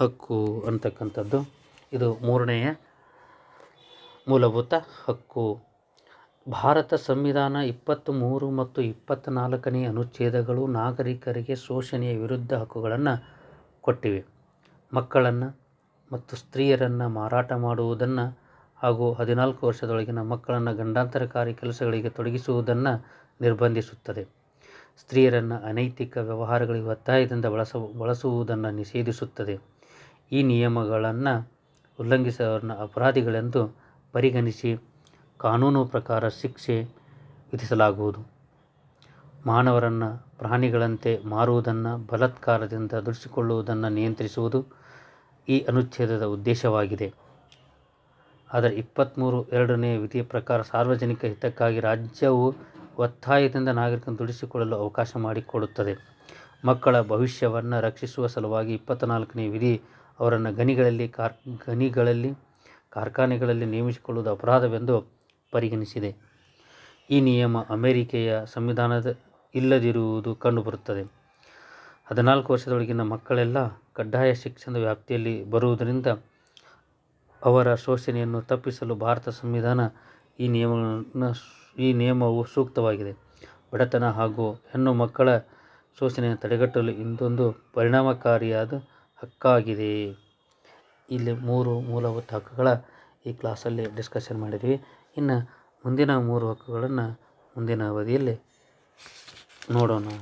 ಹಕ್ಕು ಅಂತಕ್ಕಂಥದ್ದು ಇದು ಮೂರನೆಯ ಮೂಲಭೂತ ಹಕ್ಕು ಭಾರತ ಸಂವಿಧಾನ ಮೂರು ಮತ್ತು ನಾಲ್ಕನೇ ಅನುಚ್ಛೇದಗಳು ನಾಗರಿಕರಿಗೆ ಶೋಷಣೆಯ ವಿರುದ್ಧ ಹಕ್ಕುಗಳನ್ನು ಕೊಟ್ಟಿವೆ. ಮಕ್ಕಳನ್ನು ಮತ್ತು ಸ್ತ್ರೀಯರನ್ನು ಮಾರಾಟ ಮಾಡುವುದನ್ನು ಹಾಗೂ ಹದಿನಾಲ್ಕು ವರ್ಷದೊಳಗಿನ ಮಕ್ಕಳನ್ನು ಗಂಡಾಂತರಕಾರಿ ಕೆಲಸಗಳಿಗೆ ತೊಡಗಿಸುವುದನ್ನು ನಿರ್ಬಂಧಿಸುತ್ತದೆ. ಸ್ತ್ರೀಯರನ್ನು ಅನೈತಿಕ ವ್ಯವಹಾರಗಳಿಗೆ ಒತ್ತಾಯದಿಂದ ಬಳಸುವುದನ್ನು ನಿಷೇಧಿಸುತ್ತದೆ. ಈ ನಿಯಮಗಳನ್ನು ಉಲ್ಲಂಘಿಸುವವರನ್ನ ಅಪರಾಧಿಗಳೆಂದು ಪರಿಗಣಿಸಿ ಕಾನೂನು ಪ್ರಕಾರ ಶಿಕ್ಷೆ ವಿಧಿಸಲಾಗುವುದು ಮಾನವರನ್ನು ಪ್ರಾಣಿಗಳಂತೆ ಮಾರುವುದನ್ನು ಬಲತ್ಕಾರದಿಂದ ದುಡಿಸಿಕೊಳ್ಳುವುದನ್ನು ನಿಯಂತ್ರಿಸುವುದು ಈ ಅನುಚ್ಛೇದದ ಉದ್ದೇಶವಾಗಿದೆ ಆದರೆ ಇಪ್ಪತ್ತ್ಮೂರು ಎರಡನೇ ವಿಧಿಯ ಪ್ರಕಾರ ಸಾರ್ವಜನಿಕ ಹಿತಕ್ಕಾಗಿ ರಾಜ್ಯವು ಒತ್ತಾಯದಿಂದ ನಾಗರಿಕನ ದುಡಿಸಿಕೊಳ್ಳಲು ಅವಕಾಶ ಮಾಡಿಕೊಡುತ್ತದೆ ಮಕ್ಕಳ ಭವಿಷ್ಯವನ್ನು ರಕ್ಷಿಸುವ ಸಲುವಾಗಿ ಇಪ್ಪತ್ತ್ನಾಲ್ಕನೇ ವಿಧಿ ಅವರನ್ನು ಗಣಿಗಳಲ್ಲಿ ಕಾರ್ ಗಣಿಗಳಲ್ಲಿ ಕಾರ್ಖಾನೆಗಳಲ್ಲಿ ನೇಮಿಸಿಕೊಳ್ಳುವುದು ಅಪರಾಧವೆಂದು ಪರಿಗಣಿಸಿದೆ ಈ ನಿಯಮ ಅಮೆರಿಕೆಯ ಸಂವಿಧಾನದ ಇಲ್ಲದಿರುವುದು ಕಂಡುಬರುತ್ತದೆ ಹದಿನಾಲ್ಕು ವರ್ಷದೊಳಗಿನ ಮಕ್ಕಳೆಲ್ಲ ಕಡ್ಡಾಯ ಶಿಕ್ಷಣದ ವ್ಯಾಪ್ತಿಯಲ್ಲಿ ಬರುವುದರಿಂದ ಅವರ ಶೋಷಣೆಯನ್ನು ತಪ್ಪಿಸಲು ಭಾರತ ಸಂವಿಧಾನ ಈ ನಿಯಮ ಈ ನಿಯಮವು ಸೂಕ್ತವಾಗಿದೆ ಬಡತನ ಹಾಗೂ ಹೆಣ್ಣು ಮಕ್ಕಳ ಶೋಷಣೆಯನ್ನು ತಡೆಗಟ್ಟಲು ಇಂದೊಂದು ಪರಿಣಾಮಕಾರಿಯಾದ ಹಕ್ಕಾಗಿದೆ ಇಲ್ಲಿ ಮೂರು ಮೂಲಭೂತ ಹಕ್ಕುಗಳ ಈ ಕ್ಲಾಸಲ್ಲಿ ಡಿಸ್ಕಷನ್ ಮಾಡಿದ್ವಿ ಇನ್ನು ಮುಂದಿನ ಮೂರು ಹಕ್ಕುಗಳನ್ನು ಮುಂದಿನ ಅವಧಿಯಲ್ಲಿ ನೋಡೋಣ